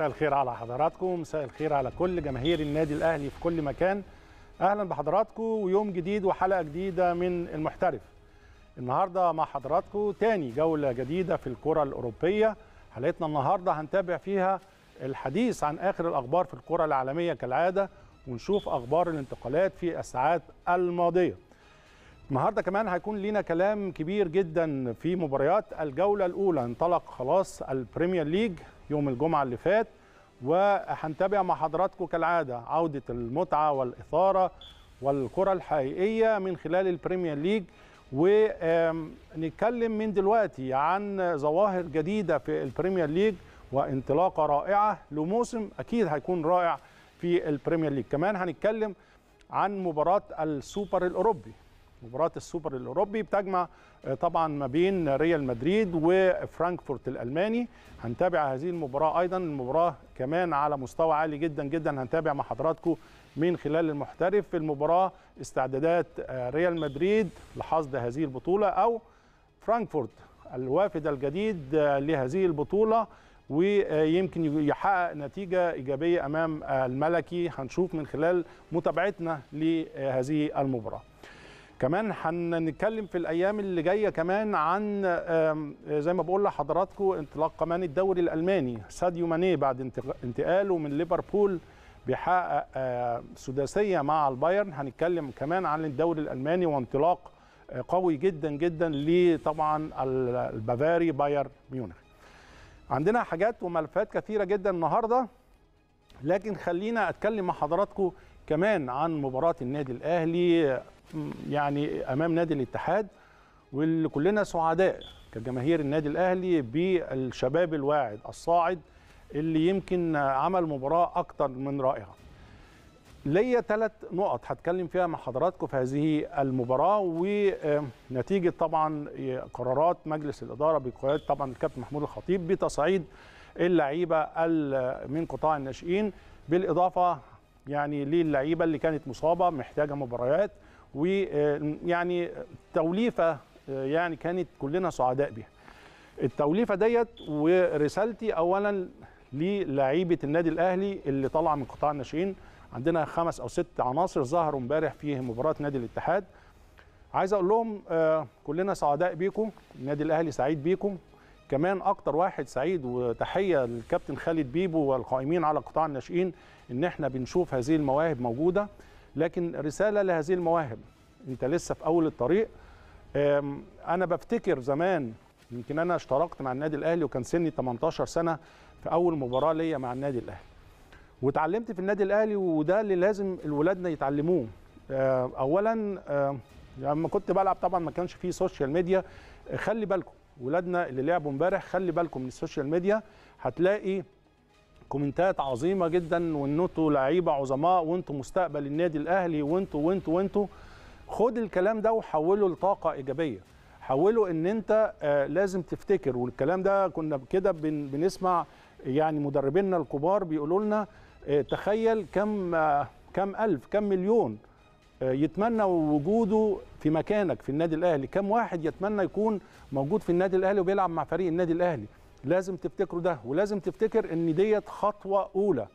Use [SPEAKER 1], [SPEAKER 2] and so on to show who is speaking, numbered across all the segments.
[SPEAKER 1] مساء الخير على حضراتكم مساء الخير على كل جماهير النادي الاهلي في كل مكان اهلا بحضراتكم ويوم جديد وحلقه جديده من المحترف النهارده مع حضراتكم تاني جوله جديده في الكره الاوروبيه حلقتنا النهارده هنتابع فيها الحديث عن اخر الاخبار في الكره العالميه كالعاده ونشوف اخبار الانتقالات في الساعات الماضيه النهارده كمان هيكون لينا كلام كبير جدا في مباريات الجوله الاولى انطلق خلاص البريمير ليج يوم الجمعه اللي فات وهنتابع مع حضراتكم كالعاده عوده المتعه والاثاره والكره الحقيقيه من خلال البريمير ليج ونتكلم من دلوقتي عن ظواهر جديده في البريمير ليج وانطلاقه رائعه لموسم اكيد هيكون رائع في البريمير ليج كمان هنتكلم عن مباراه السوبر الاوروبي مباراه السوبر الاوروبي بتجمع آه، طبعا ما بين ريال مدريد وفرانكفورت الالماني هنتابع هذه المباراه ايضا المباراه كمان على مستوى عالي جدا جدا هنتابع مع حضراتكم من خلال المحترف في المباراه استعدادات آه، ريال مدريد لحصد هذه البطوله او فرانكفورت الوافد الجديد آه، لهذه البطوله ويمكن يحقق نتيجة إيجابية أمام الملكي هنشوف من خلال متابعتنا لهذه المباراة كمان هنتكلم في الايام اللي جايه كمان عن زي ما بقول لحضراتكم انطلاق كمان الدوري الالماني ساديو ماني بعد انتقاله من ليفربول بيحقق آه، سداسيه مع البايرن هنتكلم كمان عن الدوري الالماني وانطلاق آه، قوي جدا جدا لطبعا البافاري باير ميونخ عندنا حاجات وملفات كثيره جدا النهارده لكن خلينا اتكلم مع حضراتكم كمان عن مباراه النادي الاهلي يعني امام نادي الاتحاد واللي كلنا سعداء كجماهير النادي الاهلي بالشباب الواعد الصاعد اللي يمكن عمل مباراه اكتر من رائعه. ليا ثلاث نقط هتكلم فيها مع حضراتكم في هذه المباراه ونتيجه طبعا قرارات مجلس الاداره بقياده طبعا الكابتن محمود الخطيب بتصعيد اللعيبه من قطاع الناشئين بالاضافه يعني للعيبه اللي كانت مصابه محتاجه مباريات ويعني آه، توليفه آه، يعني كانت كلنا سعداء بيها. التوليفه ديت ورسالتي اولا للعيبة النادي الاهلي اللي طالعه من قطاع الناشئين عندنا خمس او ست عناصر ظهروا امبارح في مباراه نادي الاتحاد. عايز اقول لهم آه، كلنا سعداء بيكم، النادي الاهلي سعيد بيكم، كمان اكتر واحد سعيد وتحيه للكابتن خالد بيبو والقائمين على قطاع الناشئين ان احنا بنشوف هذه المواهب موجوده لكن رسالة لهذه المواهب أنت لسه في أول الطريق أنا بفتكر زمان يمكن أنا اشتركت مع النادي الأهلي وكان سني 18 سنة في أول مباراة ليا مع النادي الأهلي واتعلمت في النادي الأهلي وده اللي لازم الولادنا يتعلموه آه، أولا آه، يعني لما كنت بلعب طبعا ما كانش فيه سوشيال ميديا خلي بالكم ولادنا اللي لعبوا امبارح خلي بالكم من السوشيال ميديا هتلاقي كومنتات عظيمه جدا وان انتوا لعيبه عظماء وانتوا مستقبل النادي الاهلي وانتوا وانتوا وانتوا خد الكلام ده وحوله لطاقه ايجابيه حوله ان انت آه، لازم تفتكر والكلام ده كنا كده بنسمع يعني مدربينا الكبار بيقولوا لنا آه، تخيل كم آه، كم الف كم مليون يتمنى وجوده في مكانك في النادي الاهلي كم واحد يتمنى يكون موجود في النادي الاهلي وبيلعب مع فريق النادي الاهلي لازم تفتكروا ده ولازم تفتكر ان ديت خطوه اولى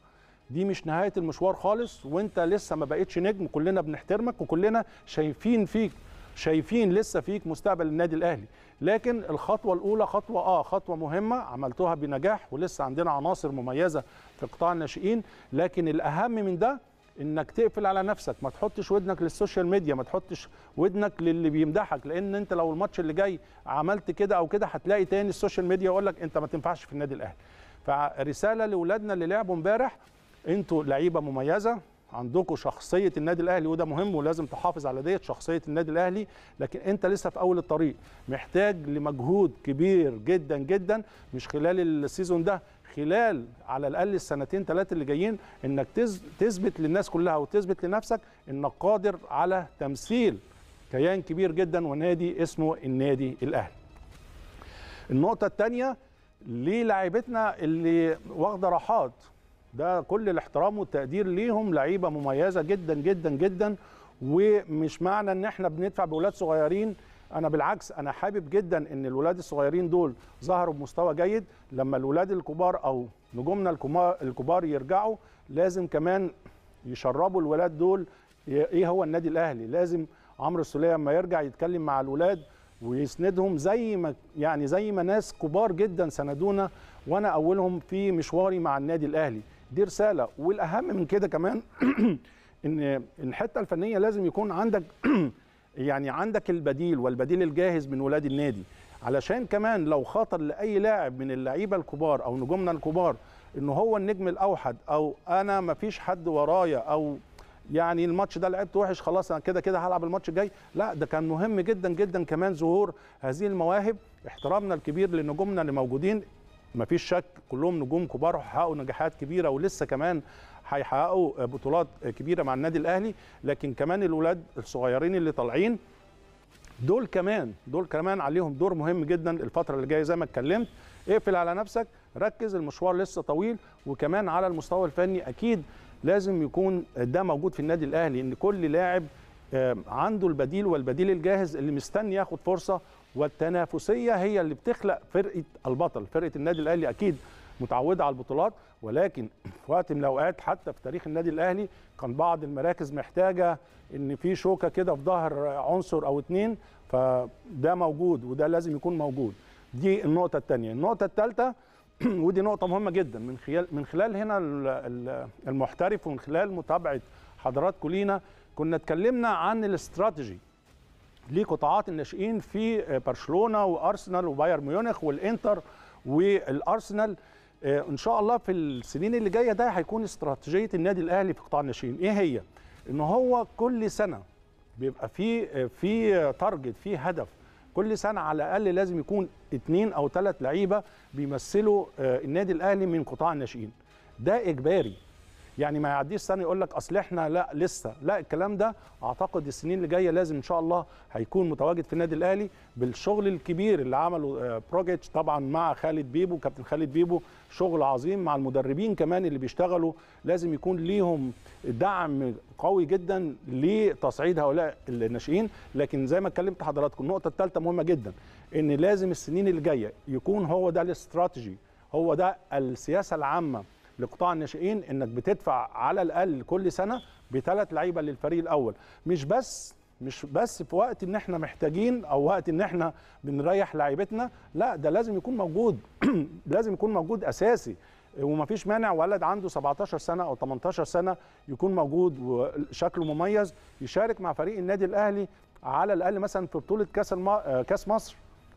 [SPEAKER 1] دي مش نهايه المشوار خالص وانت لسه ما بقتش نجم كلنا بنحترمك وكلنا شايفين فيك شايفين لسه فيك مستقبل النادي الاهلي لكن الخطوه الاولى خطوه اه خطوه مهمه عملتوها بنجاح ولسه عندنا عناصر مميزه في قطاع الناشئين لكن الاهم من ده انك تقفل على نفسك ما تحطش ودنك للسوشيال ميديا ما تحطش ودنك للي بيمدحك لان انت لو الماتش اللي جاي عملت كده او كده هتلاقي تاني السوشيال ميديا يقول لك انت ما تنفعش في النادي الاهلي فرساله لاولادنا اللي لعبوا امبارح انتوا لعيبه مميزه عندكم شخصيه النادي الاهلي وده مهم ولازم تحافظ على ديت شخصيه النادي الاهلي لكن انت لسه في اول الطريق محتاج لمجهود كبير جدا جدا مش خلال السيزون ده خلال على الاقل السنتين ثلاثه اللي جايين انك تثبت للناس كلها وتثبت لنفسك انك قادر على تمثيل كيان كبير جدا ونادي اسمه النادي الاهلي. النقطه الثانيه ليه اللي واخده راحات ده كل الاحترام والتقدير ليهم لعيبه مميزه جدا جدا جدا ومش معنى ان احنا بندفع بولاد صغيرين انا بالعكس انا حابب جدا ان الولاد الصغيرين دول ظهروا بمستوى جيد لما الولاد الكبار او نجومنا الكبار يرجعوا لازم كمان يشربوا الولاد دول ايه هو النادي الاهلي لازم عمرو السوليه لما يرجع يتكلم مع الولاد ويسندهم زي ما يعني زي ما ناس كبار جدا سندونا وانا اولهم في مشواري مع النادي الاهلي دي رساله والاهم من كده كمان ان الحته الفنيه لازم يكون عندك يعني عندك البديل والبديل الجاهز من ولاد النادي علشان كمان لو خاطر لاي لاعب من اللعيبه الكبار او نجومنا الكبار ان هو النجم الاوحد او انا ما فيش حد ورايا او يعني الماتش ده لعبت وحش خلاص انا كده كده هلعب الماتش الجاي لا ده كان مهم جدا جدا كمان ظهور هذه المواهب احترامنا الكبير لنجومنا اللي موجودين ما فيش شك كلهم نجوم كبار وحققوا نجاحات كبيره ولسه كمان هيحققوا بطولات كبيره مع النادي الاهلي لكن كمان الولاد الصغيرين اللي طالعين دول كمان دول كمان عليهم دور مهم جدا الفتره اللي جايه زي ما اتكلمت اقفل على نفسك ركز المشوار لسه طويل وكمان على المستوى الفني اكيد لازم يكون ده موجود في النادي الاهلي ان كل لاعب آه، عنده البديل والبديل الجاهز اللي مستني ياخد فرصه والتنافسيه هي اللي بتخلق فرقه البطل فرقه النادي الاهلي اكيد متعوده على البطولات ولكن في وقت من الاوقات حتى في تاريخ النادي الاهلي كان بعض المراكز محتاجه ان في شوكه كده في ظهر عنصر او اتنين فده موجود وده لازم يكون موجود دي النقطه الثانيه النقطه الثالثه ودي نقطه مهمه جدا من خلال من خلال هنا المحترف ومن خلال متابعه حضراتكم لينا كنا اتكلمنا عن الاستراتيجي لقطاعات الناشئين في برشلونه وارسنال وبايرن ميونخ والانتر والارسنال آه، ان شاء الله في السنين اللي جايه ده هيكون استراتيجيه النادي الاهلي في قطاع الناشئين ايه هي ان هو كل سنه بيبقى في آه، في تارجت في هدف كل سنه على الاقل لازم يكون اثنين او ثلاث لعيبه بيمثلوا آه، النادي الاهلي من قطاع الناشئين ده اجباري يعني ما يعديش سنه يقول لك اصل احنا لا لسه لا الكلام ده اعتقد السنين اللي جايه لازم ان شاء الله هيكون متواجد في النادي الاهلي بالشغل الكبير اللي عمله بروجيتش آه، طبعا مع خالد بيبو كابتن خالد بيبو شغل عظيم مع المدربين كمان اللي بيشتغلوا لازم يكون ليهم دعم قوي جدا لتصعيد هؤلاء الناشئين لكن زي ما اتكلمت حضراتكم النقطه الثالثه مهمه جدا ان لازم السنين اللي جايه يكون هو ده الاستراتيجي هو ده السياسه العامه لقطاع الناشئين انك بتدفع على الاقل كل سنه بثلاث لعيبه للفريق الاول مش بس مش بس في وقت ان احنا محتاجين او وقت ان احنا بنريح لعيبتنا لا ده لازم يكون موجود لازم يكون موجود اساسي وما فيش مانع ولد عنده 17 سنه او 18 سنه يكون موجود وشكله مميز يشارك مع فريق النادي الاهلي على الاقل مثلا في بطوله كاس آه، كاس مصر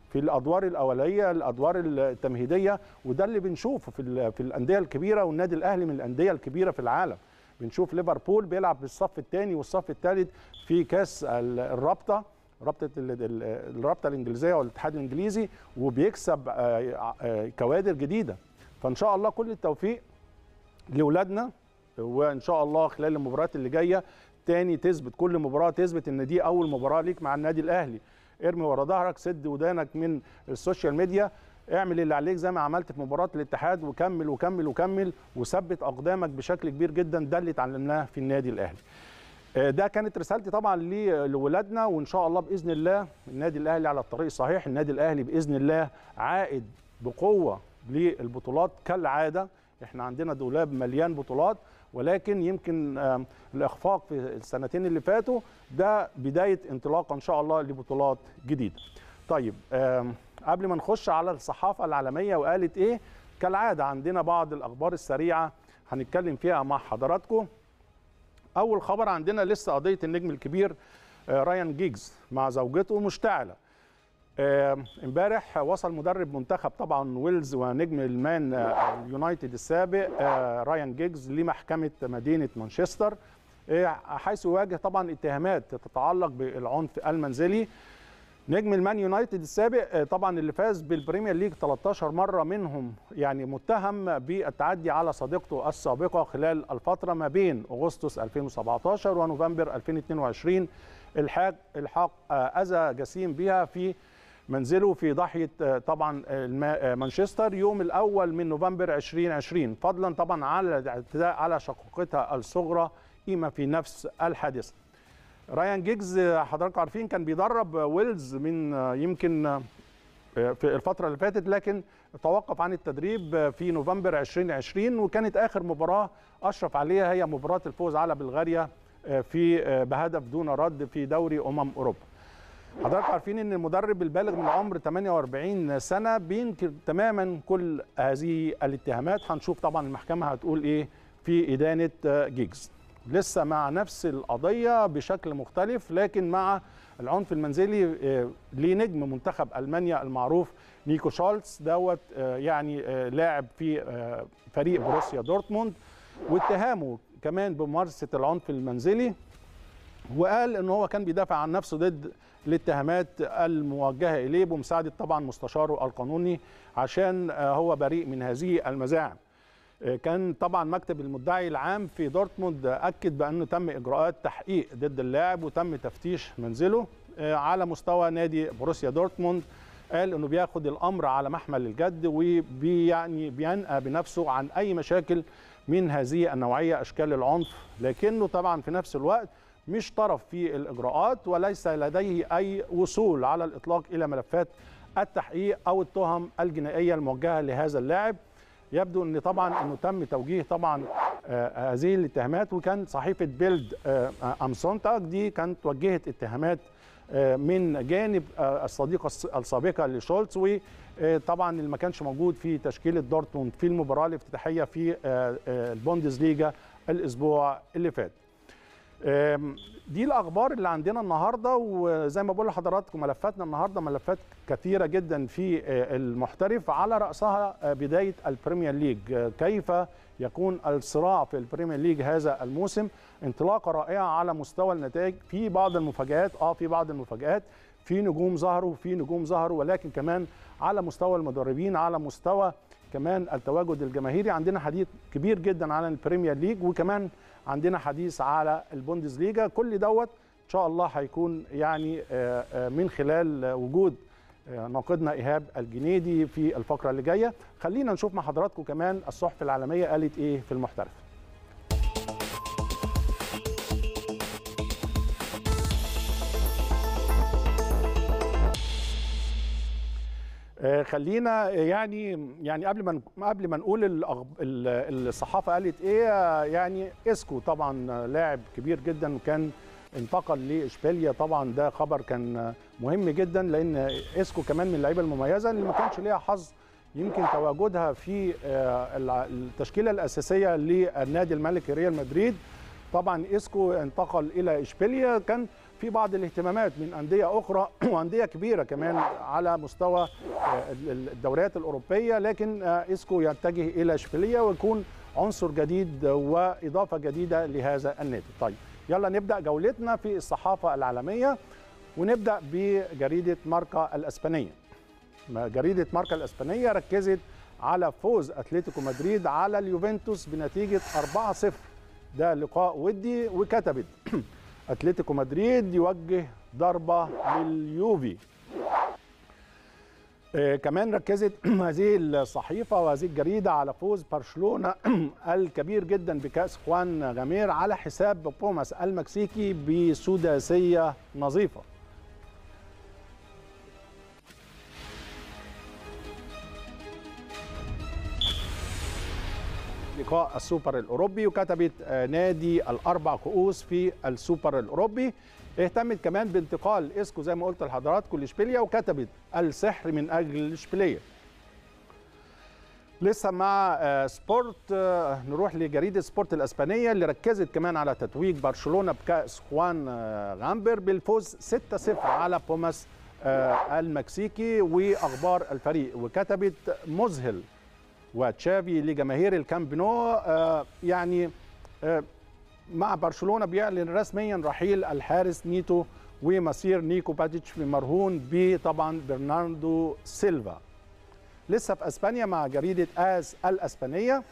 [SPEAKER 1] في الادوار الاوليه الادوار التمهيديه وده اللي بنشوفه في في الانديه الكبيره والنادي الاهلي من الانديه الكبيره في العالم بنشوف ليفربول بيلعب بالصف الثاني والصف الثالث في كاس الرابطه رابطه الرابطه الانجليزيه والاتحاد الانجليزي وبيكسب آه، آه، كوادر جديده فان شاء الله كل التوفيق لاولادنا وان شاء الله خلال المباريات اللي جايه تاني تثبت كل مباراه تثبت ان دي اول مباراه ليك مع النادي الاهلي ارمي ورا ظهرك سد ودانك من السوشيال ميديا اعمل اللي عليك زي ما عملت في مباراه الاتحاد وكمل وكمل وكمل وثبت اقدامك بشكل كبير جدا ده اللي اتعلمناه في النادي الاهلي آه، ده كانت رسالتي طبعا لولادنا وان شاء الله باذن الله النادي الاهلي على الطريق الصحيح النادي الاهلي باذن الله عائد بقوه للبطولات كالعاده احنا عندنا دولاب مليان بطولات ولكن يمكن الاخفاق في السنتين اللي فاتوا ده بدايه انطلاقه ان شاء الله لبطولات جديده طيب قبل ما نخش على الصحافه العالميه وقالت ايه كالعاده عندنا بعض الاخبار السريعه هنتكلم فيها مع حضراتكم اول خبر عندنا لسه قضيه النجم الكبير آه، رايان جيجز مع زوجته مشتعله امبارح وصل مدرب منتخب طبعا ويلز ونجم المان آه، اليونايتد السابق آه، رايان جيجز لمحكمه مدينه مانشستر آه، حيث واجه طبعا اتهامات تتعلق بالعنف المنزلي نجم المان يونايتد السابق طبعا اللي فاز بالبريمير ليج 13 مره منهم يعني متهم بالتعدي على صديقته السابقه خلال الفتره ما بين اغسطس 2017 ونوفمبر 2022 الحاق الحاق اذى جسيم بها في منزله في ضاحيه آه، طبعا آه، آه، مانشستر يوم الاول من نوفمبر 2020 فضلا طبعا على الاعتداء على شقيقتها الصغرى ايما في نفس الحادثه. رايان جيجز حضراتكم عارفين كان بيدرب ويلز من يمكن في الفترة اللي فاتت لكن توقف عن التدريب في نوفمبر 2020 وكانت آخر مباراة أشرف عليها هي مباراة الفوز على بلغاريا في بهدف دون رد في دوري أمم أوروبا حضرتك عارفين ان المدرب البالغ من العمر 48 سنه بينكر تماما كل هذه الاتهامات هنشوف طبعا المحكمه هتقول ايه في ادانه جيجز لسه مع نفس القضيه بشكل مختلف لكن مع العنف المنزلي آه، لنجم منتخب المانيا المعروف نيكو شالتس دوت آه، يعني آه، لاعب في فريق بروسيا دورتموند واتهامه كمان بممارسه العنف المنزلي وقال ان هو كان بيدافع عن نفسه ضد الاتهامات الموجهه اليه بمساعده طبعا مستشاره القانوني عشان آه، هو بريء من هذه المزاعم. آه، كان طبعا مكتب المدعي العام في دورتموند اكد بانه تم اجراءات تحقيق ضد اللاعب وتم تفتيش منزله آه، على مستوى نادي بروسيا دورتموند قال انه بياخد الامر على محمل الجد وبيعني بينأى بنفسه عن اي مشاكل من هذه النوعيه اشكال العنف لكنه طبعا في نفس الوقت مش طرف في الإجراءات وليس لديه أي وصول على الإطلاق إلى ملفات التحقيق أو التهم الجنائية الموجهة لهذا اللاعب يبدو أن طبعا أنه تم توجيه طبعا آه، آه، هذه الاتهامات وكان صحيفة بيلد آه، أمسونتاك دي كانت وجهت اتهامات من جانب الصديقة السابقة لشولتز وطبعا اللي ما كانش موجود في تشكيلة دورتموند في المباراة الافتتاحية في البوندسليغا الأسبوع اللي فات دي الاخبار اللي عندنا النهارده وزي ما بقول لحضراتكم ملفاتنا النهارده ملفات كثيره جدا في آه، المحترف على راسها آه، بدايه البريمير ليج آه، كيف يكون الصراع في البريمير ليج هذا الموسم انطلاقه رائعه على مستوى النتائج في بعض المفاجات اه في بعض المفاجات في نجوم ظهروا في نجوم ظهروا ولكن كمان على مستوى المدربين على مستوى كمان التواجد الجماهيري عندنا حديث كبير جدا عن البريمير ليج وكمان عندنا حديث على البوندسليغا كل دوت ان شاء الله هيكون يعني آه، آه، من خلال وجود آه، ناقدنا ايهاب الجنيدي في الفقره اللي جايه خلينا نشوف مع حضراتكم كمان الصحف العالميه قالت ايه في المحترف آه، خلينا آه، يعني يعني قبل ما قبل ما نقول الأغب... الصحافه قالت ايه آه، يعني اسكو طبعا لاعب كبير جدا وكان انتقل لاشبيليا طبعا ده خبر كان مهم جدا لان اسكو كمان من اللعيبه المميزه اللي ما كانش ليها حظ يمكن تواجدها في التشكيله الاساسيه للنادي الملكي ريال مدريد طبعا اسكو انتقل الى اشبيليا كان في بعض الاهتمامات من أندية أخرى وأندية كبيرة كمان على مستوى آه، الدوريات الأوروبية لكن آه، إسكو يتجه إلى إشبيلية ويكون عنصر جديد وإضافة جديدة لهذا النادي طيب يلا نبدأ جولتنا في الصحافة العالمية ونبدأ بجريدة ماركا الأسبانية جريدة ماركا الأسبانية ركزت على فوز أتلتيكو مدريد على اليوفنتوس بنتيجة 4-0 ده لقاء ودي وكتبت اتلتيكو مدريد يوجه ضربه لليوفي آه كمان ركزت هذه الصحيفه وهذه الجريده على فوز برشلونه الكبير جدا بكاس خوان غامير على حساب بوماس المكسيكي بسداسيه نظيفه لقاء السوبر الاوروبي وكتبت نادي الاربع كؤوس في السوبر الاوروبي اهتمت كمان بانتقال اسكو زي ما قلت لحضراتكم لشبيليا وكتبت السحر من اجل اشبيليه لسه مع آه، سبورت آه، نروح لجريده سبورت الاسبانيه اللي ركزت كمان على تتويج برشلونه بكاس خوان آه، غامبر بالفوز 6-0 على بوماس المكسيكي واخبار الفريق وكتبت مذهل وتشافي لجماهير الكامب نو آه، يعني آه، مع برشلونه بيعلن رسميا رحيل الحارس نيتو ومصير نيكو باتيتش مرهون بطبعا برناردو سيلفا لسه في اسبانيا مع جريده اس الاسبانيه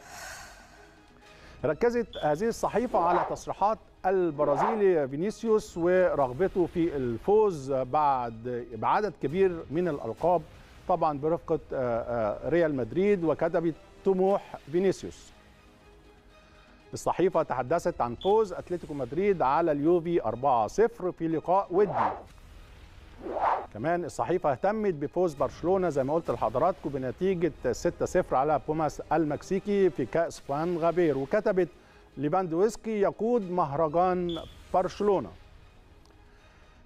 [SPEAKER 1] ركزت هذه الصحيفه على تصريحات البرازيلي فينيسيوس ورغبته في الفوز بعد بعدد كبير من الالقاب طبعا برفقه آه، آه، ريال مدريد وكتبت طموح فينيسيوس الصحيفة تحدثت عن فوز أتلتيكو مدريد على اليوفي 4-0 في لقاء ودي كمان الصحيفة اهتمت بفوز برشلونة زي ما قلت لحضراتكم بنتيجة 6-0 على بوماس المكسيكي في كأس فان غابير وكتبت ليفاندوسكي يقود مهرجان برشلونه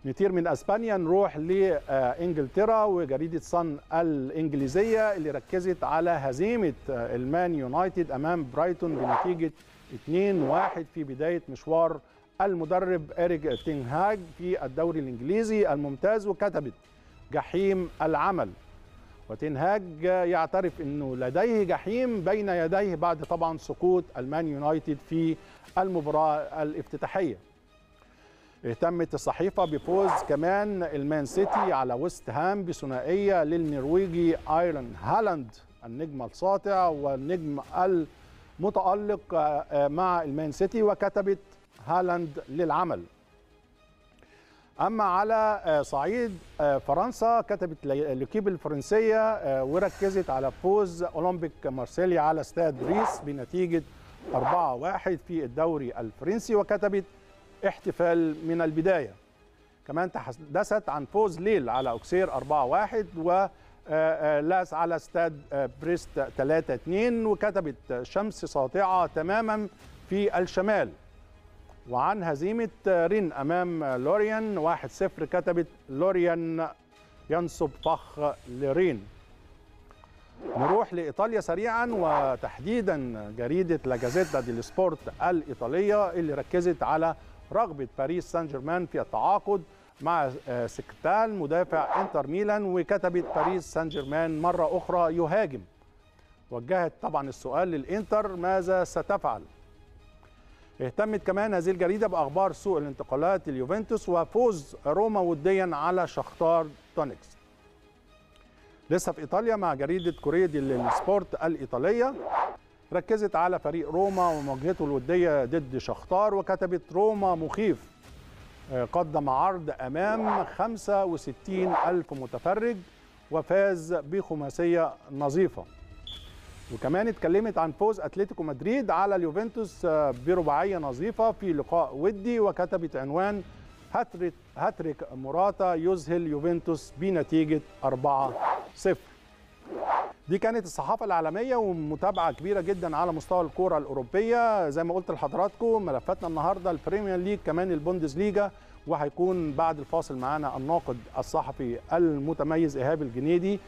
[SPEAKER 1] نطير من اسبانيا نروح لانجلترا وجريده صن الانجليزيه اللي ركزت على هزيمه المان يونايتد امام برايتون بنتيجه 2-1 في بدايه مشوار المدرب اريك تنهاج في الدوري الانجليزي الممتاز وكتبت جحيم العمل وتنهاج يعترف انه لديه جحيم بين يديه بعد طبعا سقوط المان يونايتد في المباراه الافتتاحيه اهتمت الصحيفة بفوز كمان المان سيتي على ويست هام بثنائية للنرويجي ايرون هالاند النجم الساطع والنجم المتألق آه، مع المان سيتي وكتبت هالاند للعمل أما على آه، صعيد آه، فرنسا كتبت لكيب الفرنسية وركزت على فوز أولمبيك مارسيليا على استاد بريس بنتيجة 4-1 في الدوري الفرنسي وكتبت احتفال من البداية كمان تحدثت عن فوز ليل على أكسير 4-1 ولاس على استاد آه، بريست 3-2 وكتبت شمس ساطعة تماما في الشمال وعن هزيمة رين أمام لوريان 1-0 كتبت لوريان ينصب فخ لرين نروح لإيطاليا سريعا وتحديدا جريدة لاجازيتا دي سبورت الإيطالية اللي ركزت على رغبه باريس سان جيرمان في التعاقد مع آه، سكتال مدافع انتر ميلان وكتبت باريس سان جيرمان مره اخرى يهاجم وجهت طبعا السؤال للانتر ماذا ستفعل اهتمت كمان هذه الجريده باخبار سوق الانتقالات اليوفنتوس وفوز روما وديا على شختار تونكس لسه في ايطاليا مع جريده كوريدي للسبورت الايطاليه ركزت على فريق روما ومواجهته الودية ضد شختار وكتبت روما مخيف آه، قدم عرض أمام 65 ألف متفرج وفاز بخماسية نظيفة وكمان اتكلمت عن فوز أتلتيكو مدريد على اليوفنتوس آه، برباعية نظيفة في لقاء ودي وكتبت عنوان هاتريك هاتريك موراتا يذهل يوفنتوس بنتيجة 4-0 دي كانت الصحافه العالميه ومتابعه كبيره جدا على مستوى الكوره الاوروبيه زي ما قلت لحضراتكم ملفاتنا النهارده البريمير ليج كمان ليجا وهيكون بعد الفاصل معانا الناقد الصحفي المتميز ايهاب الجنيدي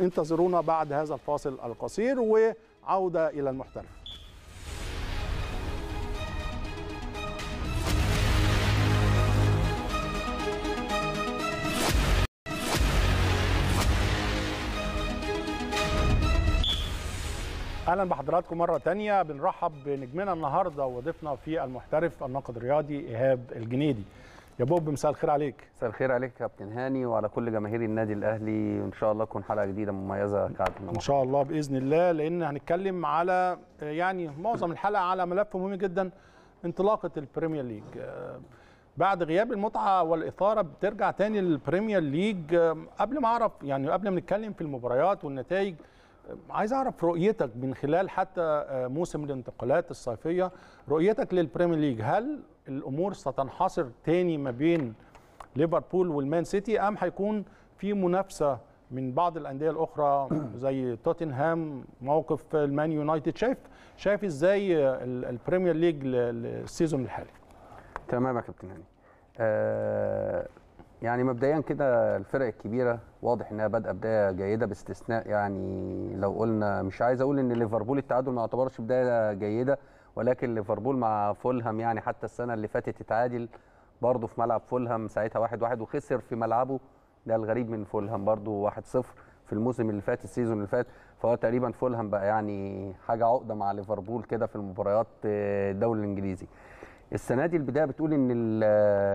[SPEAKER 1] انتظرونا بعد هذا الفاصل القصير وعوده الى المحترف اهلا بحضراتكم مره تانية بنرحب بنجمنا النهارده وضيفنا في المحترف الناقد الرياضي ايهاب
[SPEAKER 2] الجنيدي يا بوب مساء الخير عليك مساء الخير عليك يا كابتن هاني وعلى كل جماهير النادي الاهلي وان شاء الله تكون حلقه جديده مميزه كعادتنا ان شاء الله باذن الله لان هنتكلم على
[SPEAKER 1] يعني معظم الحلقه على ملف مهم جدا انطلاقه البريمير ليج بعد غياب المتعه والاثاره بترجع تاني للبريمير ليج قبل ما اعرف يعني قبل ما نتكلم في المباريات والنتائج عايز اعرف رؤيتك من خلال حتى آه، موسم الانتقالات الصيفيه رؤيتك للبريمير ليج هل الامور ستنحصر تاني ما بين ليفربول والمان سيتي ام هيكون في منافسه من بعض الانديه الاخرى زي توتنهام موقف المان يونايتد
[SPEAKER 2] شايف شايف ازاي البريمير ليج للسيزون الحالي تمام يا كابتن هاني آه، يعني مبدئيا كده الفرق الكبيره واضح انها بادئه بدايه جيده باستثناء يعني لو قلنا مش عايز اقول ان ليفربول التعادل ما يعتبرش بدايه جيده ولكن ليفربول مع فولهام يعني حتى السنه اللي فاتت اتعادل برضه في ملعب فولهام ساعتها 1-1 واحد واحد وخسر في ملعبه ده الغريب من فولهام برضه 1-0 في الموسم اللي فات السيزون اللي فات فهو تقريبا فولهام بقى يعني حاجه عقده مع ليفربول كده في المباريات آه، الدوري الانجليزي السنه دي البدايه بتقول ان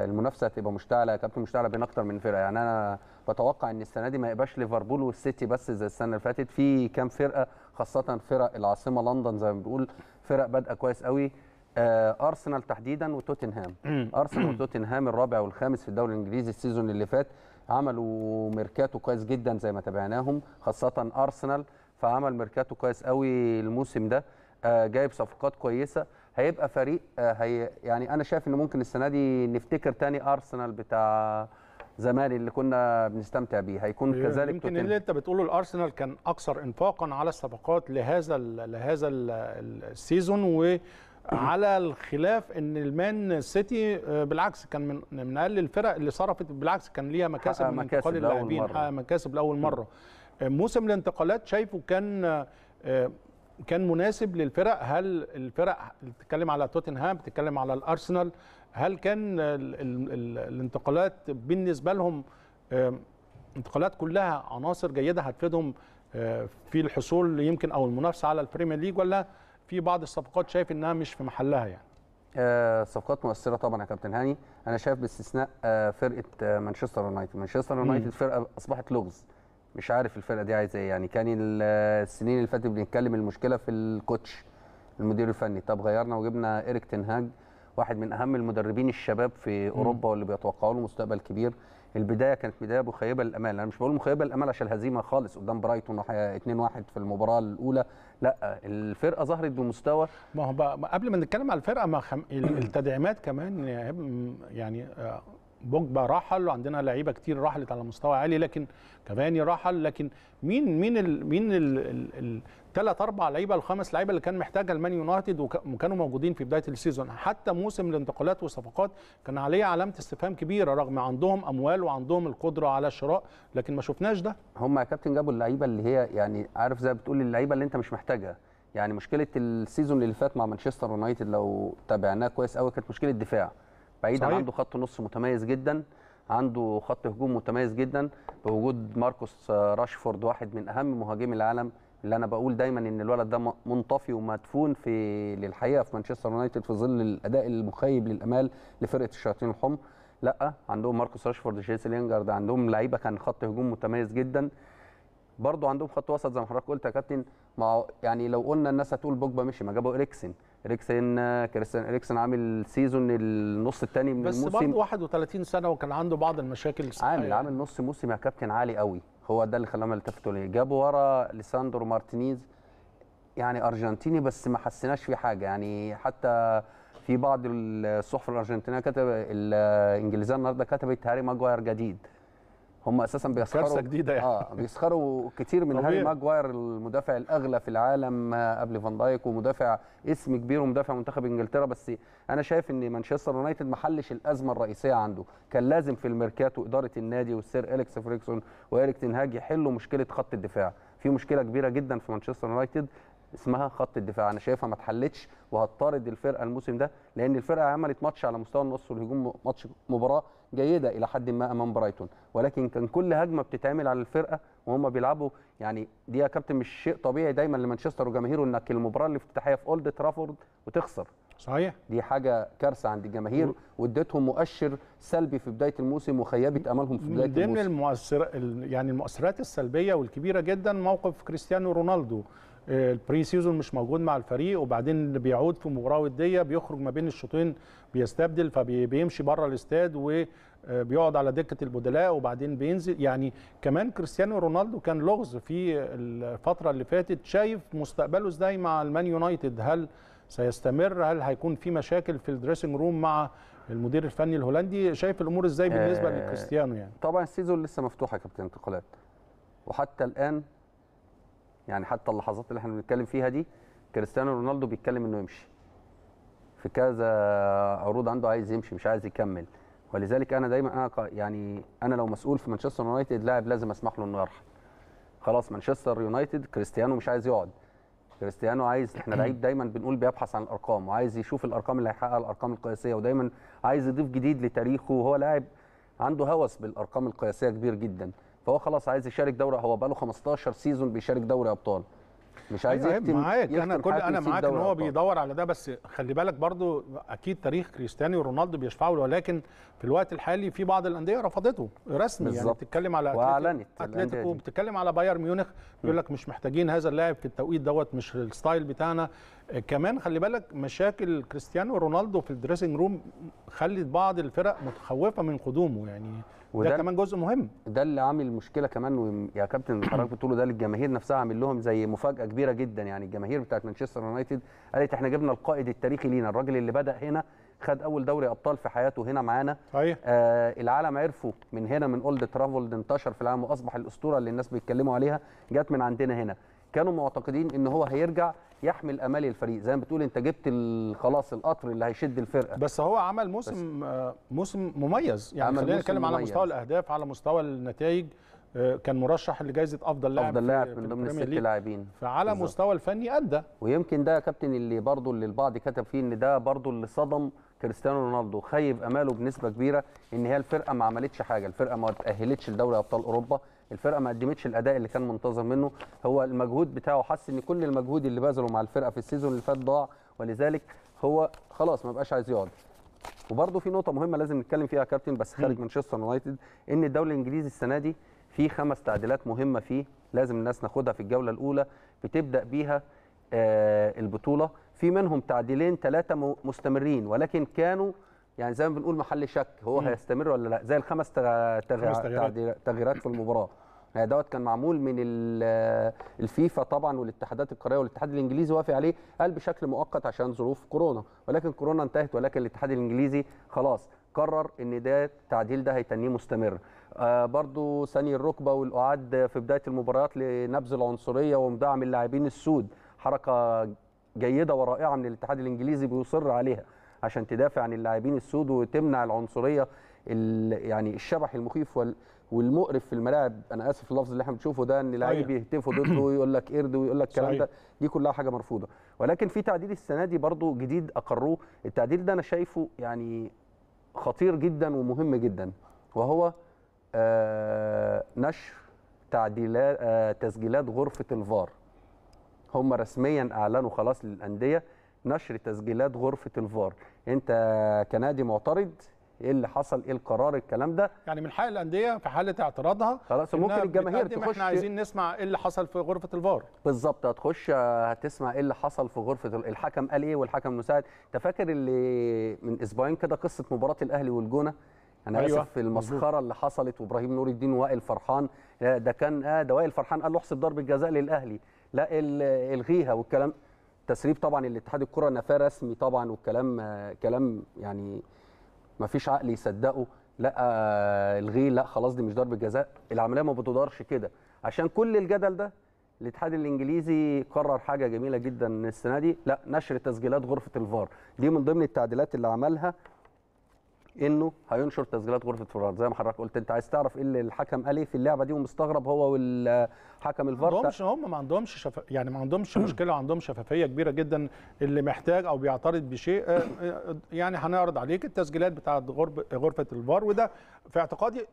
[SPEAKER 2] المنافسه هتبقى مشتعله يا كابتن مشتعله بين اكتر من فرقه يعني انا بتوقع ان السنه دي ما يبقاش ليفربول والسيتي بس زي السنه اللي فاتت في كام فرقه خاصه فرق العاصمه لندن زي ما بنقول فرق بادئه كويس قوي آه، ارسنال تحديدا وتوتنهام ارسنال وتوتنهام الرابع والخامس في الدوري الانجليزي السيزون اللي فات عملوا ميركاتو كويس جدا زي ما تابعناهم خاصه ارسنال فعمل ميركاتو كويس قوي الموسم ده آه، جايب صفقات كويسه هيبقى فريق آه، هي يعني انا شايف انه ممكن السنه دي نفتكر تاني ارسنال بتاع زمان اللي كنا بنستمتع بيه هيكون كذلك يمكن اللي
[SPEAKER 1] انت بتقوله الارسنال كان اكثر انفاقا على الصفقات لهذا الـ لهذا السيزون و على الخلاف ان المان سيتي آه، بالعكس كان من من اقل الفرق اللي صرفت بالعكس كان ليها مكاسب من انتقال اللاعبين مكاسب لاول مره آه، موسم الانتقالات شايفه كان كان مناسب للفرق هل الفرق بتتكلم على توتنهام بتتكلم على الارسنال هل كان الانتقالات بالنسبه لهم انتقالات كلها عناصر جيده هتفيدهم آه، في الحصول يمكن او المنافسه على البريمير ليج ولا في بعض الصفقات شايف انها مش في محلها يعني
[SPEAKER 2] آه، صفقات مؤثره طبعا يا كابتن هاني انا شايف باستثناء آه، فرقه مانشستر يونايتد مانشستر يونايتد فرقه اصبحت لغز مش عارف الفرقه دي عايزه ايه يعني كان السنين اللي فاتت بنتكلم المشكله في الكوتش المدير الفني طب غيرنا وجبنا ايريك تنهاج واحد من اهم المدربين الشباب في اوروبا واللي بيتوقعوا له مستقبل كبير البدايه كانت بدايه مخيبه للامال انا مش بقول مخيبه للامال عشان الهزيمه خالص قدام برايتون 2-1 في المباراه الاولى لا الفرقه ظهرت بمستوى ما هو قبل ما نتكلم على الفرقه ما خم... التدعيمات كمان
[SPEAKER 1] يعني آه، بوجبا رحل وعندنا لعيبه كتير رحلت على مستوى عالي لكن كافاني رحل لكن مين مين الـ مين الثلاث اربع لعيبه الخمس لعيبه اللي كان محتاجها المان يونايتد وكانوا موجودين في بدايه السيزون حتى موسم الانتقالات والصفقات كان عليه علامه استفهام كبيره رغم عندهم اموال وعندهم القدره على الشراء لكن ما شفناش
[SPEAKER 2] ده هم يا كابتن جابوا اللعيبه اللي هي يعني عارف زي بتقول اللعيبه اللي انت مش محتاجها يعني مشكله السيزون اللي فات مع مانشستر يونايتد لو تابعناه كويس قوي كانت مشكله دفاع بعيدا صحيح. عنده خط نص متميز جدا عنده خط هجوم متميز جدا بوجود ماركوس راشفورد واحد من اهم مهاجمي العالم اللي انا بقول دايما ان الولد ده منطفي ومدفون في للحقيقه في مانشستر يونايتد في ظل الاداء المخيب للامال لفرقه الشياطين الحمر لا عندهم ماركوس راشفورد جيسي لينجارد عندهم لعيبه كان خط هجوم متميز جدا برضو عندهم خط وسط زي ما حضرتك قلت يا كابتن مع يعني لو قلنا الناس هتقول بوجبا مشي ما جابوا اريكسن اريكسن كريستيان اريكسن عامل سيزون النص الثاني من الموسم بس برضه
[SPEAKER 1] 31 سنه وكان عنده بعض
[SPEAKER 2] المشاكل عامل عامل نص موسم يا كابتن عالي قوي هو ده اللي خلاهم التفتوا ليه جابوا ورا ليساندرو مارتينيز يعني ارجنتيني بس ما حسيناش فيه حاجه يعني حتى في بعض الصحف الارجنتينيه كتب الانجليزيه النهارده كتبت هاري ماجواير جديد هم اساسا بيسخروا كارثه جديده يعني. اه بيسخروا كتير من هاري ماجواير المدافع الاغلى في العالم آه، قبل فان دايك ومدافع اسم كبير ومدافع منتخب انجلترا بس انا شايف ان مانشستر يونايتد ما حلش الازمه الرئيسيه عنده كان لازم في الميركاتو اداره النادي والسير اليكس فريكسون واريك تنهاج يحلوا مشكله خط الدفاع في مشكله كبيره جدا في مانشستر يونايتد اسمها خط الدفاع انا شايفها ما اتحلتش وهتطارد الفرقه الموسم ده لان الفرقه عملت ماتش على مستوى النص والهجوم ماتش مباراه جيده الى حد ما امام برايتون ولكن كان كل هجمه بتتعمل على الفرقه وهم بيلعبوا يعني دي يا كابتن مش شيء طبيعي دايما لمانشستر وجماهيره انك المباراه الافتتاحيه في اولد ترافورد وتخسر صحيح دي حاجه كارثه عند الجماهير وادتهم مؤشر سلبي في بدايه الموسم وخيبت املهم في بدايه الموسم من ضمن
[SPEAKER 1] المؤثر يعني المؤثرات السلبيه والكبيره جدا موقف كريستيانو رونالدو البري سيزون مش موجود مع الفريق وبعدين اللي بيعود في مباراه وديه بيخرج ما بين الشوطين بيستبدل فبيمشي بره الاستاد وبيقعد على دكه البدلاء وبعدين بينزل يعني كمان كريستيانو رونالدو كان لغز في الفتره اللي فاتت شايف مستقبله ازاي مع المان يونايتد هل سيستمر هل هيكون في مشاكل في الدريسنج روم مع المدير الفني الهولندي شايف الامور ازاي بالنسبه آه، لكريستيانو
[SPEAKER 2] يعني طبعا السيزون لسه مفتوحه يا كابتن انتقالات وحتى الان يعني حتى اللحظات اللي احنا بنتكلم فيها دي كريستيانو رونالدو بيتكلم انه يمشي في كذا عروض عنده عايز يمشي مش عايز يكمل ولذلك انا دايما انا يعني انا لو مسؤول في مانشستر يونايتد لاعب لازم اسمح له انه يرحل خلاص مانشستر يونايتد كريستيانو مش عايز يقعد كريستيانو عايز احنا لعيب دايما بنقول بيبحث عن الارقام وعايز يشوف الارقام اللي هيحققها الارقام القياسيه ودايما عايز يضيف جديد لتاريخه وهو لاعب عنده هوس بالارقام القياسيه كبير جدا فهو خلاص عايز يشارك دوري هو بقى له 15 سيزون بيشارك دوري ابطال مش عايز أيوة يختم معاك يختم انا كل انا معاك ان هو بيدور
[SPEAKER 1] على ده بس خلي بالك برضو اكيد تاريخ كريستيانو رونالدو بيشفعه ولكن في الوقت الحالي في بعض الانديه رفضته رسمي بالزبط. يعني بتتكلم على اتلتيكو بتتكلم على بايرن ميونخ بيقول لك مش محتاجين هذا اللاعب في التوقيت دوت مش الستايل بتاعنا كمان خلي بالك مشاكل كريستيانو رونالدو في الدريسنج روم خلت بعض الفرق متخوفه من قدومه يعني
[SPEAKER 2] وده ده كمان جزء مهم ده اللي عامل مشكله كمان يا كابتن حضرتك بتقوله ده للجماهير نفسها عامل لهم زي مفاجاه كبيره جدا يعني الجماهير بتاعت مانشستر يونايتد قالت احنا جبنا القائد التاريخي لينا الراجل اللي بدا هنا خد اول دوري ابطال في حياته هنا معانا آه العالم عرفه من هنا من اولد ترافولد انتشر في العالم واصبح الاسطوره اللي الناس بيتكلموا عليها جت من عندنا هنا كانوا معتقدين ان هو هيرجع يحمل امال الفريق زي ما بتقول انت جبت خلاص القطر اللي هيشد الفرقه بس هو عمل موسم
[SPEAKER 1] آه، موسم مميز يعني خلينا نتكلم على مستوى الاهداف على مستوى النتائج آه، كان مرشح
[SPEAKER 2] لجائزه افضل لاعب افضل لاعب من ضمن الست لاعبين فعلى بالزبط. مستوى الفني ادى ويمكن ده يا كابتن اللي برضه اللي البعض كتب فيه ان ده برضه اللي صدم كريستيانو رونالدو خيب اماله بنسبه كبيره ان هي الفرقه ما عملتش حاجه الفرقه ما تاهلتش لدوري ابطال اوروبا الفرقه ما قدمتش الاداء اللي كان منتظر منه هو المجهود بتاعه حس ان كل المجهود اللي بذله مع الفرقه في السيزون اللي فات ضاع ولذلك هو خلاص ما بقاش عايز يقعد وبرده في نقطه مهمه لازم نتكلم فيها يا كابتن بس خارج مانشستر يونايتد ان الدوري الانجليزي السنه دي في خمس تعديلات مهمه فيه لازم الناس ناخدها في الجوله الاولى بتبدا بيها آه البطوله في منهم تعديلين ثلاثه مستمرين ولكن كانوا يعني زي ما بنقول محل شك هو هيستمر ولا لا زي الخمس تغييرات في المباراه يعني دوت كان معمول من آه، الفيفا طبعا والاتحادات القاريه والاتحاد الانجليزي وافق عليه قال بشكل مؤقت عشان ظروف كورونا ولكن كورونا انتهت ولكن الاتحاد الانجليزي خلاص قرر ان ده التعديل ده هيتنيه مستمر آه، برضو ثاني الركبه والاعاد في بدايه المباريات لنبذ العنصريه ومدعم اللاعبين السود حركه جيده ورائعه من الاتحاد الانجليزي بيصر عليها عشان تدافع عن اللاعبين السود وتمنع العنصريه يعني الشبح المخيف وال والمقرف في الملاعب انا اسف اللفظ اللي احنا بنشوفه ده ان لعيب بيهتفوا ضده ويقول لك قرد ويقول لك الكلام ده دي كلها حاجه مرفوضه ولكن في تعديل السنه دي برضو جديد اقروه التعديل ده انا شايفه يعني خطير جدا ومهم جدا وهو آه نشر تعديلات آه تسجيلات غرفه الفار هم رسميا اعلنوا خلاص للانديه نشر تسجيلات غرفه الفار انت كنادي معترض ايه اللي حصل ايه القرار الكلام ده
[SPEAKER 1] يعني من حق الانديه في حاله اعتراضها خلاص ممكن الجماهير تخش احنا عايزين
[SPEAKER 2] نسمع ايه اللي حصل في غرفه الفار بالظبط هتخش هتسمع ايه اللي حصل في غرفه الحكم قال ايه والحكم المساعد انت فاكر اللي من اسبوعين كده قصه مباراه الاهلي والجونه انا أيوة. اسف المسخره اللي حصلت وابراهيم نور الدين وائل فرحان آه، ده كان اه ده وائل فرحان قال له احسب ضربه جزاء للاهلي لا الغيها والكلام تسريب طبعا الاتحاد الكره نفاه رسمي طبعا والكلام آه، كلام يعني مفيش عقل يصدقه لا الغي لا خلاص دي مش ضربه جزاء العمليه ما بتدارش كده عشان كل الجدل ده الاتحاد الانجليزي قرر حاجه جميله جدا السنه دي لا نشر تسجيلات غرفه الفار دي من ضمن التعديلات اللي عملها انه هينشر تسجيلات غرفه فرار زي ما حضرتك قلت انت عايز تعرف ايه اللي الحكم قال ايه في اللعبه دي ومستغرب هو والحكم الفار ما عندهمش
[SPEAKER 1] هم ما عندهمش شف... يعني ما عندهمش مشكله عندهم شفافيه كبيره جدا اللي محتاج او بيعترض بشيء آه، آه، يعني هنعرض عليك التسجيلات بتاعه غرفه الفار وده في اعتقادي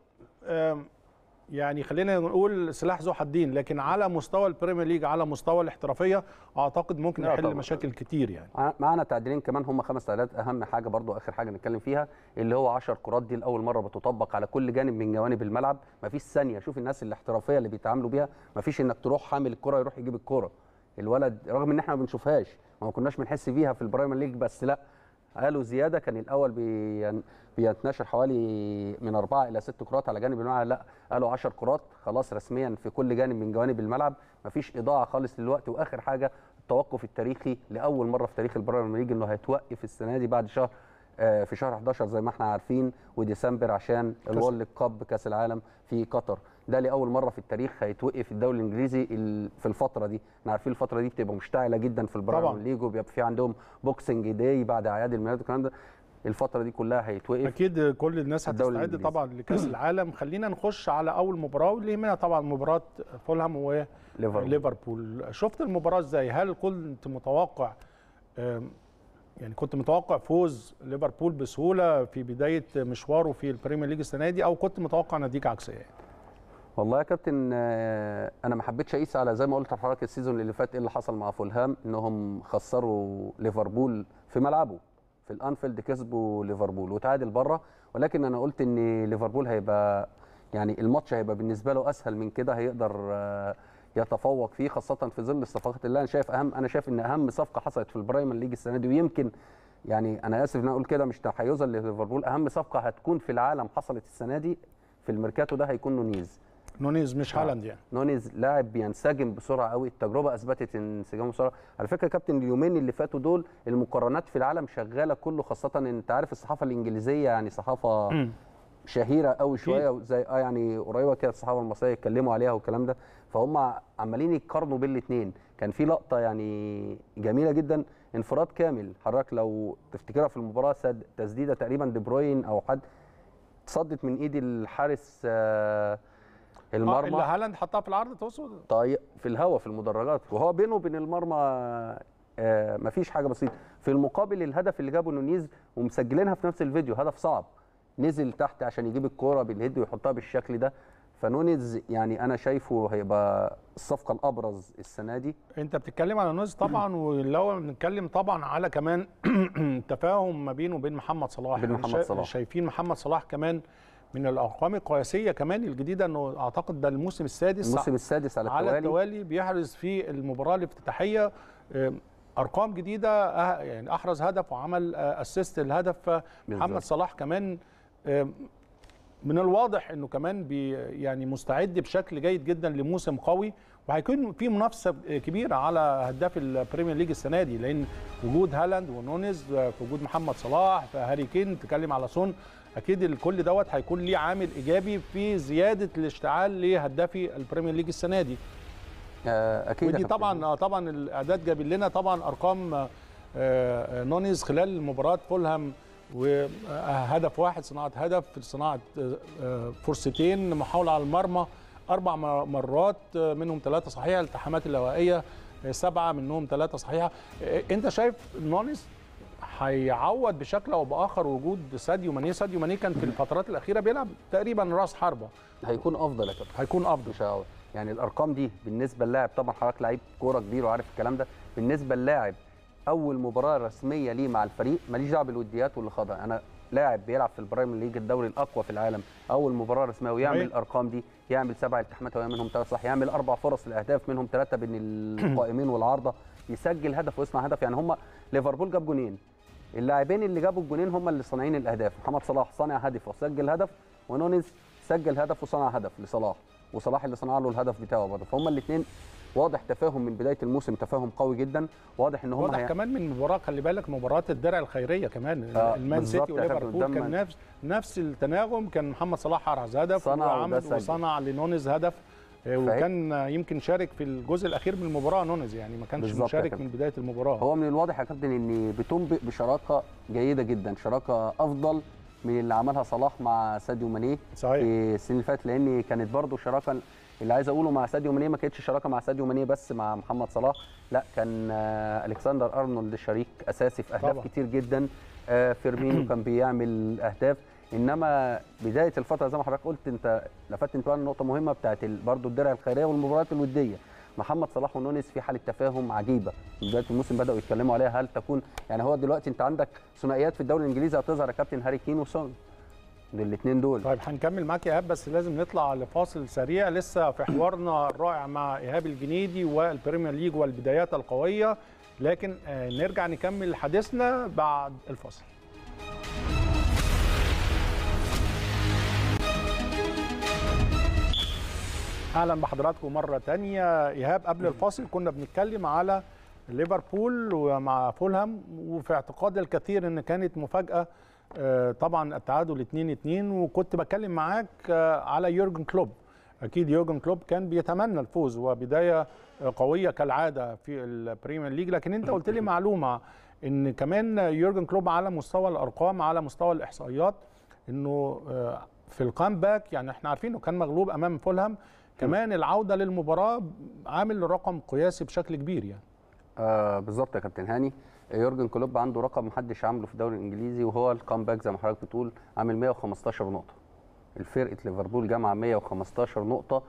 [SPEAKER 1] يعني خلينا نقول
[SPEAKER 2] سلاح ذو حدين لكن على مستوى البريمير
[SPEAKER 1] ليج على مستوى الاحترافيه اعتقد ممكن يحل مشاكل
[SPEAKER 2] كتير يعني معانا تعديلين كمان هم خمس تعديلات اهم حاجه برضو اخر حاجه نتكلم فيها اللي هو 10 كرات دي لاول مره بتطبق على كل جانب من جوانب الملعب مفيش ثانيه شوف الناس الاحترافيه اللي بيتعاملوا بيها مفيش انك تروح حامل الكره يروح يجيب الكره الولد رغم ان احنا ما بنشوفهاش ما كناش بنحس بيها في البريمير ليج بس لا قالوا زياده كان الاول يعني بيتنشر حوالي من اربعه الى ست كرات على جانب الملعب لا قالوا 10 كرات خلاص رسميا في كل جانب من جوانب الملعب مفيش اضاعه خالص للوقت واخر حاجه التوقف التاريخي لاول مره في تاريخ البريمير ليج انه هيتوقف السنه دي بعد شهر آه، في شهر 11 زي ما احنا عارفين وديسمبر عشان الورلد كاب كاس العالم في قطر ده لاول مره في التاريخ هيتوقف الدوري الانجليزي في الفتره دي احنا عارفين الفتره دي بتبقى مشتعله جدا في البرايمون ليج وبيبقى في عندهم بوكسنج داي بعد اعياد الميلاد والكلام ده الفتره دي كلها هيتوقف اكيد
[SPEAKER 1] كل الناس هتستعد طبعا لكاس العالم خلينا نخش على اول مباراه واللي يهمنا طبعا مباراه فولهام وليفربول شفت المباراه ازاي هل كنت متوقع يعني كنت متوقع فوز ليفربول بسهوله في بدايه مشواره في البريمير ليج السنه دي او كنت متوقع نتيجه عكسيه
[SPEAKER 2] والله يا كابتن آه، انا ما حبيتش اقيس على زي ما قلت لحضرتك السيزون اللي فات ايه اللي حصل مع فولهام انهم خسروا ليفربول في ملعبه في الانفيلد كسبوا ليفربول وتعادل بره ولكن انا قلت ان ليفربول هيبقى يعني الماتش هيبقى بالنسبه له اسهل من كده هيقدر آه، يتفوق فيه خاصه في ظل الصفقات اللي انا شايف اهم انا شايف ان اهم صفقه حصلت في البرايمر ليج السنه دي ويمكن يعني انا اسف ان اقول كده مش تحيزا لليفربول اهم صفقه هتكون في العالم حصلت السنه دي في الميركاتو ده هيكون نونيز نونيز مش آه. هالاند يعني نونيز لاعب بينسجم بسرعه قوي التجربه اثبتت ان انسجامه بسرعه على فكره كابتن اليومين اللي فاتوا دول المقارنات في العالم شغاله كله خاصه ان انت عارف الصحافه الانجليزيه يعني صحافه م. شهيره قوي شويه زي اه يعني قريبه كده الصحافه المصريه يتكلموا عليها والكلام ده فهم عمالين يقارنوا بين الاثنين كان في لقطه يعني جميله جدا انفراد كامل حضرتك لو تفتكرها في المباراه تسديده تقريبا دي بروين او حد اتصدت من ايد الحارس آه آه، المرمى اللي هالاند
[SPEAKER 1] حطها في العرض تقصد
[SPEAKER 2] طيب في الهوا في المدرجات وهو بينه وبين المرمى آه مفيش حاجه بسيطه في المقابل الهدف اللي جابه نونيز ومسجلينها في نفس الفيديو هدف صعب نزل تحت عشان يجيب الكوره بالهيد ويحطها بالشكل ده فنونيز يعني انا شايفه هيبقى الصفقه الابرز السنه دي
[SPEAKER 1] انت بتتكلم على نونيز طبعا ولو بنتكلم طبعا على كمان تفاهم ما بينه وبين محمد صلاح بين يعني محمد صلاح شايفين محمد صلاح كمان من الارقام القياسيه كمان الجديده انه اعتقد ده الموسم السادس الموسم السادس على التوالي على التوالي بيحرز في المباراه الافتتاحيه ارقام جديده أه، يعني احرز هدف وعمل اسيست آه، الهدف محمد صلاح كمان من الواضح انه كمان بي يعني مستعد بشكل جيد جدا لموسم قوي وهيكون في منافسه كبيره على هداف البريمير ليج السنه دي لان وجود هالاند ونونيز آه، في وجود محمد صلاح هاري كين تكلم على سون اكيد كل دوت هيكون ليه عامل ايجابي في زياده الاشتعال لهدافي البريمير ليج السنه دي آه، اكيد ودي طبعا طبعا الاعداد جاب لنا طبعا ارقام آه، آه، نونيز خلال مباراه فولهام وهدف واحد صناعه هدف صناعه فرصتين محاوله على المرمى اربع مرات منهم ثلاثه صحيحه التحامات الهوائيه سبعه منهم ثلاثه صحيحه انت شايف نونيز هيعوض بشكل او باخر وجود ساديو ماني ساديو ماني كان
[SPEAKER 2] في الفترات الاخيره بيلعب تقريبا راس حربه هيكون افضل يا كابتن هيكون افضل مش هيعوض يعني الارقام دي بالنسبه للاعب طبعا حضرتك لعيب كوره كبير وعارف الكلام ده بالنسبه للاعب اول مباراه رسميه ليه مع الفريق ماليش دعوه بالوديات واللي خاضها انا لاعب بيلعب في البريمير ليج الدوري الاقوى في العالم اول مباراه رسميه ويعمل الارقام دي يعمل سبع التحامات ويعمل منهم ثلاث صح يعمل اربع فرص لاهداف منهم ثلاثه بين القائمين والعارضه يسجل هدف ويصنع هدف يعني هم ليفربول جاب جونين اللاعبين اللي جابوا الجونين هم اللي صانعين الاهداف محمد صلاح صانع هدف وسجل هدف ونونيز سجل هدف وصنع هدف لصلاح وصلاح اللي صنع له الهدف بتاعه برضه فهم الاثنين واضح تفاهم من بدايه الموسم تفاهم قوي جدا واضح ان هم واضح هي... كمان
[SPEAKER 1] من مباراه خلي بالك مباراه الدرع الخيريه كمان آه المان سيتي وليفربول كان نفس نفس التناغم كان محمد صلاح حرز هدف وعمل وصنع لنونز هدف إيه، وكان يمكن شارك في الجزء الاخير من المباراه نونز يعني ما كانش مشارك من
[SPEAKER 2] بدايه المباراه هو من الواضح يا كابتن ان بتنبئ بشراكه جيده جدا شراكه افضل من اللي عملها صلاح مع ساديو ماني صحيح في السنين اللي فاتت لان كانت برده شراكه اللي عايز اقوله مع ساديو ماني ما كانتش شراكه مع ساديو ماني بس مع محمد صلاح لا كان الكسندر ارنولد شريك اساسي في اهداف طبعا. كتير جدا آه، فيرمينو كان بيعمل اهداف انما بدايه الفتره زي ما حضرتك قلت انت لفتت انتباهي نقطه مهمه بتاعت برضو الدرع الخيريه والمباريات الوديه محمد صلاح ونونس في حاله تفاهم عجيبه بدايه الموسم بداوا يتكلموا عليها هل تكون يعني هو دلوقتي انت عندك ثنائيات في الدوري الانجليزي هتظهر يا كابتن هاري كين وسون الاثنين دول طيب هنكمل معاك يا ايهاب بس لازم نطلع لفاصل سريع لسه في حوارنا
[SPEAKER 1] الرائع مع ايهاب الجنيدي والبريمير ليج والبدايات القويه لكن آه، نرجع نكمل حديثنا بعد الفاصل اهلا بحضراتكم مره تانية ايهاب قبل الفاصل كنا بنتكلم على ليفربول ومع فولهام وفي اعتقاد الكثير ان كانت مفاجاه آه، طبعا التعادل 2-2 وكنت بتكلم معاك آه، على يورجن كلوب اكيد يورجن كلوب كان بيتمنى الفوز وبدايه آه، قويه كالعاده في البريمير ليج لكن انت قلت لي معلومه ان كمان يورجن كلوب على مستوى الارقام على مستوى الاحصائيات انه في الكامباك يعني احنا عارفين انه كان مغلوب امام فولهام كمان العوده
[SPEAKER 2] للمباراه عامل رقم قياسي بشكل كبير يعني آه بالظبط يا كابتن هاني يورجن كلوب عنده رقم محدش عامله في الدوري الانجليزي وهو الكامباك زي ما حضرتك بتقول عامل 115 نقطه الفرقه ليفربول جامعه 115 نقطه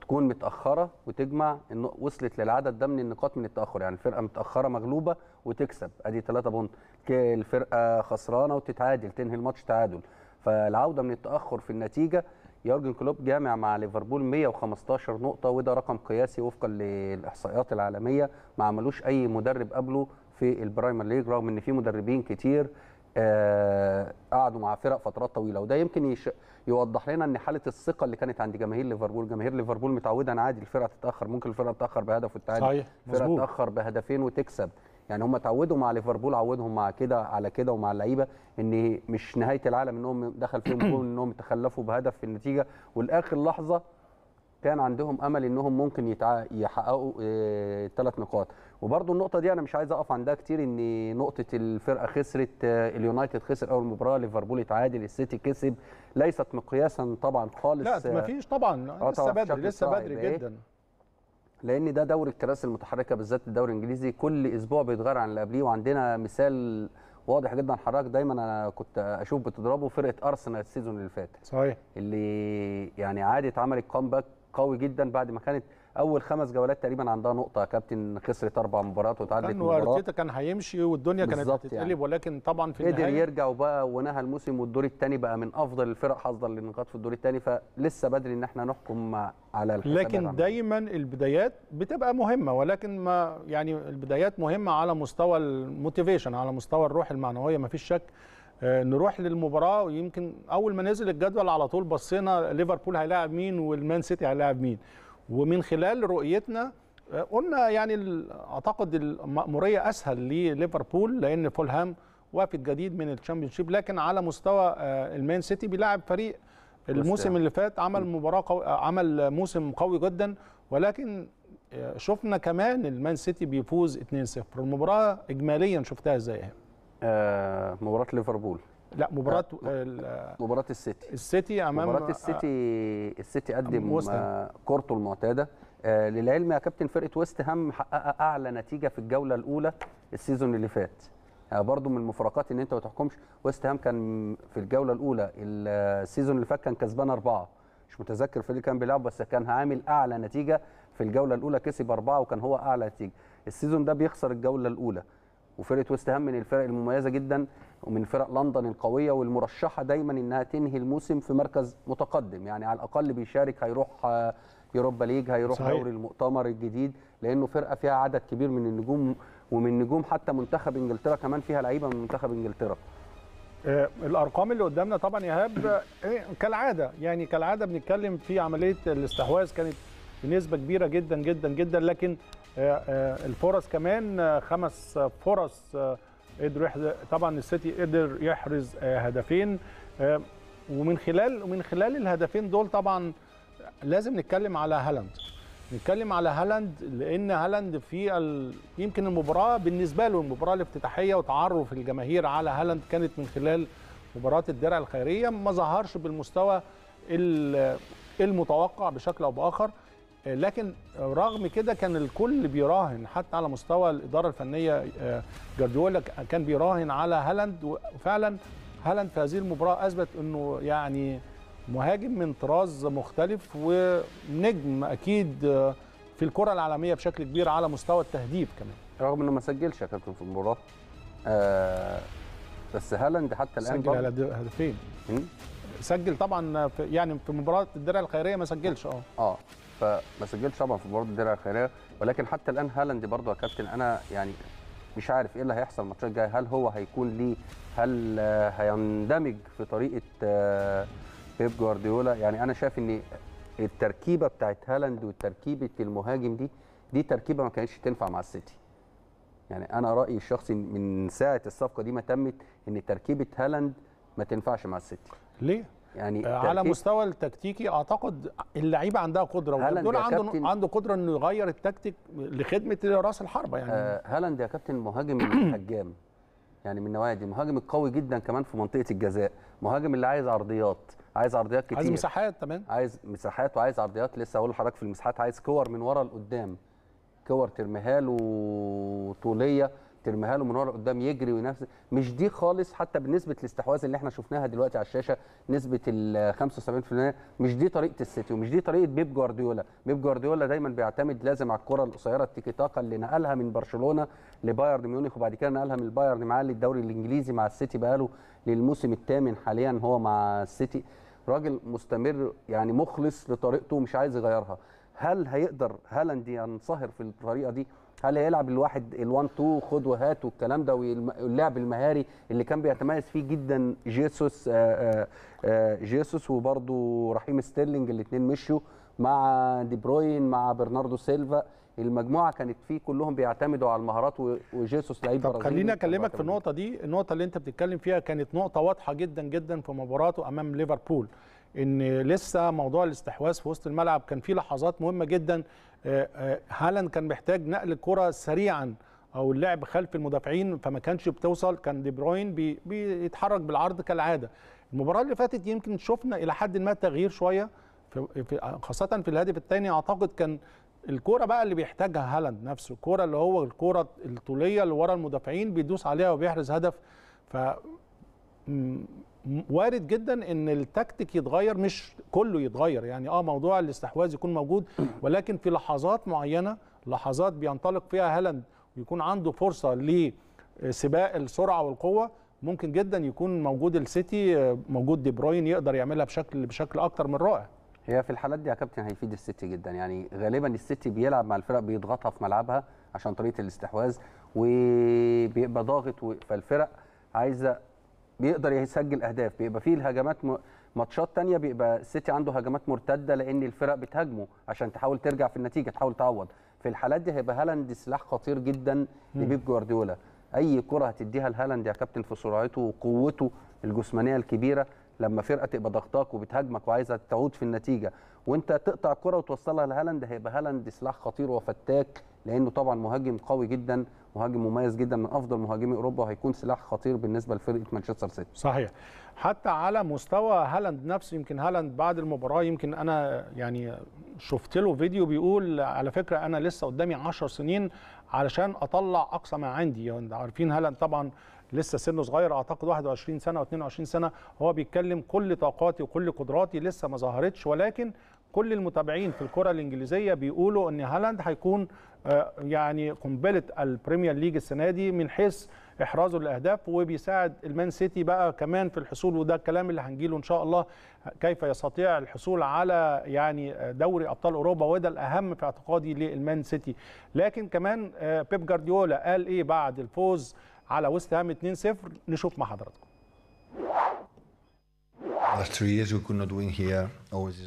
[SPEAKER 2] تكون متاخره وتجمع وصلت للعدد ده من النقاط من التاخر يعني الفرقه متاخره مغلوبه وتكسب ادي 3 بونت الفرقه خسرانه وتتعادل تنهي الماتش تعادل فالعوده من التاخر في النتيجه يورجن كلوب جامع مع ليفربول 115 نقطه وده رقم قياسي وفقا للاحصائيات العالميه ما عملوش اي مدرب قبله في البرايمر ليج رغم ان في مدربين كتير آه قعدوا مع فرق فترات طويله وده يمكن يش... يوضح لنا ان حاله الثقه اللي كانت عند جماهير ليفربول جماهير ليفربول متعوده ان عادي الفرقه تتاخر ممكن الفرقه تتاخر بهدف والتعادل الفرقه تتاخر بهدفين وتكسب يعني هم اتعودوا مع ليفربول عودهم مع كده على كده ومع اللعيبه ان مش نهايه العالم انهم دخل فيهم جول انهم تخلفوا بهدف في النتيجه والاخر لحظه كان عندهم امل انهم ممكن يحققوا ثلاث آه، نقاط وبرده النقطه دي انا مش عايز اقف عندها كتير ان نقطه الفرقه خسرت آه، اليونايتد خسر اول مباراه ليفربول اتعادل السيتي كسب ليست مقياسا طبعا خالص لا مفيش
[SPEAKER 1] طبعا آه، لسه بدري لسه إيه؟ بدري جدا
[SPEAKER 2] لان ده دوري الكراسي المتحركه بالذات الدوري الانجليزي كل اسبوع بيتغير عن اللي قبليه وعندنا مثال واضح جدا حضرتك دايما انا كنت اشوف بتضربه فرقه ارسنال السيزون اللي فات صحيح اللي يعني عادت عملت كومباك قوي جدا بعد ما كانت اول خمس جولات تقريبا عندها نقطه كابتن خسرت اربع مباريات وتعادلت مباراه كان
[SPEAKER 1] كان هيمشي والدنيا كانت هتتقلب يعني. ولكن طبعا في النهايه قدر
[SPEAKER 2] يرجع وبقى ونهى الموسم والدور الثاني بقى من افضل الفرق حظا للنقاط في الدور الثاني فلسه بدري ان احنا نحكم على لكن دايما
[SPEAKER 1] البدايات بتبقى مهمه ولكن ما يعني البدايات مهمه على مستوى الموتيفيشن على مستوى الروح المعنويه ما فيش شك آه، نروح للمباراه ويمكن اول ما نزل الجدول على طول بصينا ليفربول هيلاعب مين والمان سيتي هيلاعب مين ومن خلال رؤيتنا قلنا يعني اعتقد المأموريه اسهل لليفربول لان فولهام وافد جديد من الشامبيونشيب لكن على مستوى آه، المان سيتي بيلعب فريق الموسم يعني. اللي فات عمل مباراه قو... آه، عمل موسم قوي جدا ولكن آه، شفنا كمان المان سيتي بيفوز 2-0 المباراه اجماليا
[SPEAKER 2] شفتها ازاي آه مباراه ليفربول لا مباراه آه، مباراه السيتي السيتي امام مباراه آه، السيتي السيتي قدم آه، كورته المعتاده آه للعلم يا كابتن فرقه ويست هام حقق اعلى نتيجه في الجوله الاولى السيزون اللي فات آه برضو من المفارقات ان انت ما تحكمش ويست هام كان في الجوله الاولى السيزون اللي فات كان كسبان اربعه مش متذكر فريق كان بيلعب بس كان عامل اعلى نتيجه في الجوله الاولى كسب اربعه وكان هو اعلى نتيجه السيزون ده بيخسر الجوله الاولى وفرقه ويست هام من الفرق المميزه جدا ومن فرق لندن القويه والمرشحه دايما انها تنهي الموسم في مركز متقدم يعني على الاقل بيشارك هيروح آه، يوروبا ليج هيروح دوري المؤتمر الجديد لانه فرقه فيها عدد كبير من النجوم ومن نجوم حتى منتخب انجلترا كمان فيها لعيبه من منتخب انجلترا
[SPEAKER 1] آه، الارقام اللي قدامنا طبعا يا هاب آه، إيه، كالعاده يعني كالعاده بنتكلم في عمليه الاستحواذ كانت بنسبه كبيره جدا جدا جدا لكن آه، آه، الفرص كمان آه، خمس فرص قدروا طبعا السيتي قدر يحرز هدفين ومن خلال ومن خلال الهدفين دول طبعا لازم نتكلم على هالاند نتكلم على هالاند لان هالاند في ال... يمكن المباراه بالنسبه له المباراه الافتتاحيه وتعرف الجماهير على هالاند كانت من خلال مباراه الدرع الخيريه ما ظهرش بالمستوى المتوقع بشكل او باخر لكن رغم كده كان الكل بيراهن حتى على مستوى الاداره الفنيه آه، جارديولا كان بيراهن على هالاند وفعلا هالاند في هذه المباراه اثبت انه يعني مهاجم من طراز مختلف ونجم اكيد آه،
[SPEAKER 2] في الكره العالميه بشكل كبير على مستوى التهديف كمان رغم انه ما سجلش يا كابتن في المباراه آه بس هالاند حتى الان سجل
[SPEAKER 1] هدفين سجل طبعا في يعني في مباراه الدرع الخيريه ما سجلش اه
[SPEAKER 2] اه فما سجلش طبعا في مباراه الدرع الخيريه ولكن حتى الان هالاند برضه يا كابتن انا يعني مش عارف ايه اللي هيحصل الماتشات الجايه هل هو هيكون ليه هل هيندمج في طريقه آه، بيب جوارديولا يعني انا شايف ان التركيبه بتاعت هالاند وتركيبه المهاجم دي دي تركيبه ما كانتش تنفع مع السيتي يعني انا رايي الشخصي من ساعه الصفقه دي ما تمت ان تركيبه هالاند ما تنفعش مع السيتي ليه يعني آه، على
[SPEAKER 1] مستوى التكتيكي اعتقد اللعيبه عندها قدره دول عنده
[SPEAKER 2] عنده قدره انه يغير التكتيك لخدمه راس الحربه يعني آه، هالاند يا كابتن مهاجم حجام يعني من النواحي دي مهاجم القوي جدا كمان في منطقه الجزاء مهاجم اللي عايز عرضيات عايز عرضيات كتير عايز مساحات تمام عايز مساحات وعايز عرضيات لسه هقول لحضرتك في المساحات عايز كور من ورا لقدام كور ترميها له طوليه ترميها له من ورا قدام يجري وينفذ مش دي خالص حتى بالنسبه الاستحواذ اللي احنا شفناها دلوقتي على الشاشه نسبه ال 75% مش دي طريقه السيتي ومش دي طريقه بيب جوارديولا بيب جوارديولا دايما بيعتمد لازم على الكره القصيره التيكي تاكا اللي نقلها من برشلونه لبايرن ميونخ وبعد كده نقلها من البايرن معاه للدوري الانجليزي مع السيتي بقاله للموسم الثامن حاليا هو مع السيتي راجل مستمر يعني مخلص لطريقته ومش عايز يغيرها هل هيقدر هالاند ينصهر في الطريقه دي هل هيلعب الواحد ال1 2 خد وهات والكلام ده واللعب المهاري اللي كان بيتميز فيه جدا جيسوس آه، آه، آه، جيسوس وبرده رحيم ستيرلينج الاثنين مشوا مع دي بروين مع برناردو سيلفا المجموعه كانت فيه كلهم بيعتمدوا على المهارات وجيسوس لعيب طب خليني اكلمك في
[SPEAKER 1] النقطه دي النقطه اللي انت بتتكلم فيها كانت نقطه واضحه جدا جدا في مباراته امام ليفربول ان لسه موضوع الاستحواذ في وسط الملعب كان فيه لحظات مهمه جدا آه، آه، هالاند كان محتاج نقل الكره سريعا او اللعب خلف المدافعين فما كانش بتوصل كان دي بروين بيتحرك بالعرض كالعاده المباراه اللي فاتت يمكن شفنا الى حد ما تغيير شويه في خاصه في الهدف الثاني اعتقد كان الكوره بقى اللي بيحتاجها هالاند نفسه الكوره اللي هو الكوره الطوليه اللي ورا المدافعين بيدوس عليها وبيحرز هدف ف وارد جدا ان التكتيك يتغير مش كله يتغير يعني اه موضوع الاستحواذ يكون موجود ولكن في لحظات معينه لحظات بينطلق فيها هالاند ويكون عنده فرصه لسباق السرعه والقوه ممكن جدا يكون موجود السيتي موجود دي بروين يقدر يعملها بشكل بشكل اكتر من رائع
[SPEAKER 2] هي في الحالات دي يا كابتن هيفيد السيتي جدا يعني غالبا السيتي بيلعب مع الفرق بيضغطها في ملعبها عشان طريقه الاستحواذ وبيبقى ضاغط فالفرق عايزه بيقدر يسجل اهداف بيبقى فيه الهجمات ماتشات تانية بيبقى السيتي عنده هجمات مرتده لان الفرق بتهاجمه عشان تحاول ترجع في النتيجه تحاول تعوض في الحالات دي هيبقى هالاند سلاح خطير جدا لبيب جوارديولا اي كره هتديها لهالاند يا كابتن في سرعته وقوته الجسمانيه الكبيره لما فرقه تبقى ضغطاك وبتهاجمك وعايزه تعود في النتيجه وانت تقطع كرة وتوصلها لهالاند هيبقى هالاند سلاح خطير وفتاك لانه طبعا مهاجم قوي جدا مهاجم مميز جدا من افضل مهاجمي اوروبا وهيكون سلاح خطير بالنسبه لفرقه مانشستر سيتي صحيح حتى على مستوى هالاند
[SPEAKER 1] نفسه يمكن هالاند بعد المباراه يمكن انا يعني شفت له فيديو بيقول على فكره انا لسه قدامي 10 سنين علشان اطلع اقصى ما عندي يعني عارفين هالاند طبعا لسه سنه صغير اعتقد 21 سنه او 22 سنه هو بيتكلم كل طاقاتي وكل قدراتي لسه ما ظهرتش ولكن كل المتابعين في الكره الانجليزيه بيقولوا ان هالاند هيكون آه، يعني قنبله البريمير ليج السنه دي من حيث احرازه للاهداف وبيساعد المان سيتي بقى كمان في الحصول وده الكلام اللي هنجيله ان شاء الله كيف يستطيع الحصول على يعني آه، دوري ابطال اوروبا وده الاهم في اعتقادي للمان سيتي لكن كمان آه، بيب جارديولا قال ايه بعد الفوز على وست هام 2-0 نشوف مع حضراتكم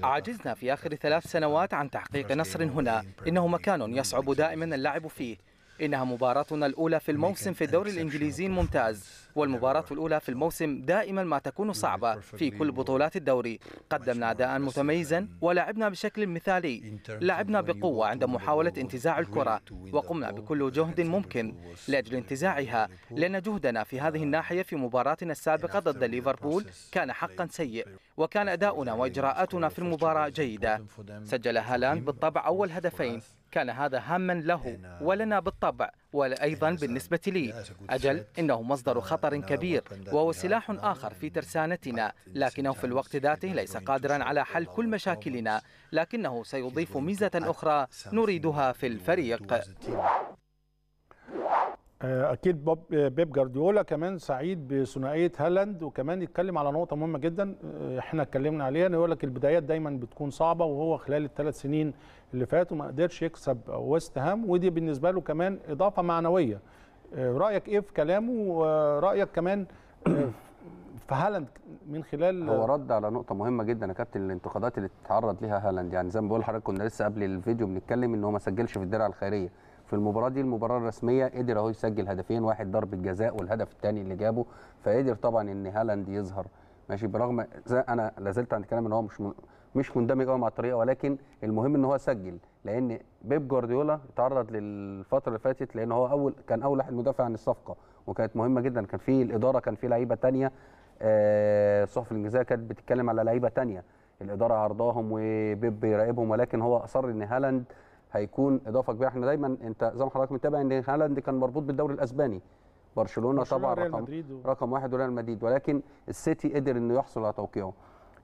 [SPEAKER 3] عجزنا في آخر ثلاث سنوات عن تحقيق نصر هنا إنه مكان يصعب دائما اللعب فيه إنها مباراتنا الأولى في الموسم في الدوري الإنجليزي الممتاز والمباراة الأولى في الموسم دائما ما تكون صعبة في كل بطولات الدوري قدمنا أداء متميزا ولعبنا بشكل مثالي لعبنا بقوة عند محاولة انتزاع الكرة وقمنا بكل جهد ممكن لأجل انتزاعها لأن جهدنا في هذه الناحية في مباراتنا السابقة ضد ليفربول كان حقا سيء وكان أداؤنا وإجراءاتنا في المباراة جيدة سجل هالاند بالطبع أول هدفين كان هذا هاما له ولنا بالطبع وأيضا بالنسبة لي أجل إنه مصدر خطر كبير وهو سلاح آخر في ترسانتنا لكنه في الوقت ذاته ليس قادرا على حل كل مشاكلنا لكنه سيضيف ميزة أخرى نريدها في الفريق
[SPEAKER 1] آه، اكيد آه، بيب جارديولا كمان سعيد بثنائيه هالاند وكمان يتكلم على نقطه مهمه جدا آه، احنا اتكلمنا عليها انه يقول لك البدايات دايما بتكون صعبه وهو خلال الثلاث سنين اللي فاتوا ما قدرش يكسب ويست هام ودي بالنسبه له كمان اضافه معنويه رايك ايه في كلامه ورايك
[SPEAKER 2] كمان في هالاند من خلال هو رد على نقطه مهمه جدا يا كابتن الانتقادات اللي اتعرض ليها هالاند يعني زي ما بقول لحضرتك كنا لسه قبل الفيديو بنتكلم ان هو ما سجلش في الدرع الخيريه في المباراه دي المباراه الرسميه قدر اهو يسجل هدفين واحد ضربه جزاء والهدف الثاني اللي جابه فقدر طبعا ان هالاند يظهر ماشي برغم انا لازلت عند كلام ان هو مش مش مندمج قوي مع الطريقه ولكن المهم ان هو سجل لان بيب جوارديولا اتعرض للفتره اللي فاتت لان هو اول كان اول واحد مدافع عن الصفقه وكانت مهمه جدا كان في الاداره كان في لعيبه ثانيه الصحف آه، الانجليزيه كانت بتتكلم على لعيبه ثانيه الاداره عرضاهم وبيب بيراقبهم ولكن هو اصر ان هالاند هيكون اضافه كبيره احنا دايما انت زي ما حضرتك متابع ان هالاند كان مربوط بالدوري الاسباني برشلونه, برشلونة طبعا رقم و... رقم واحد وريال مدريد ولكن السيتي قدر انه يحصل على توقيعه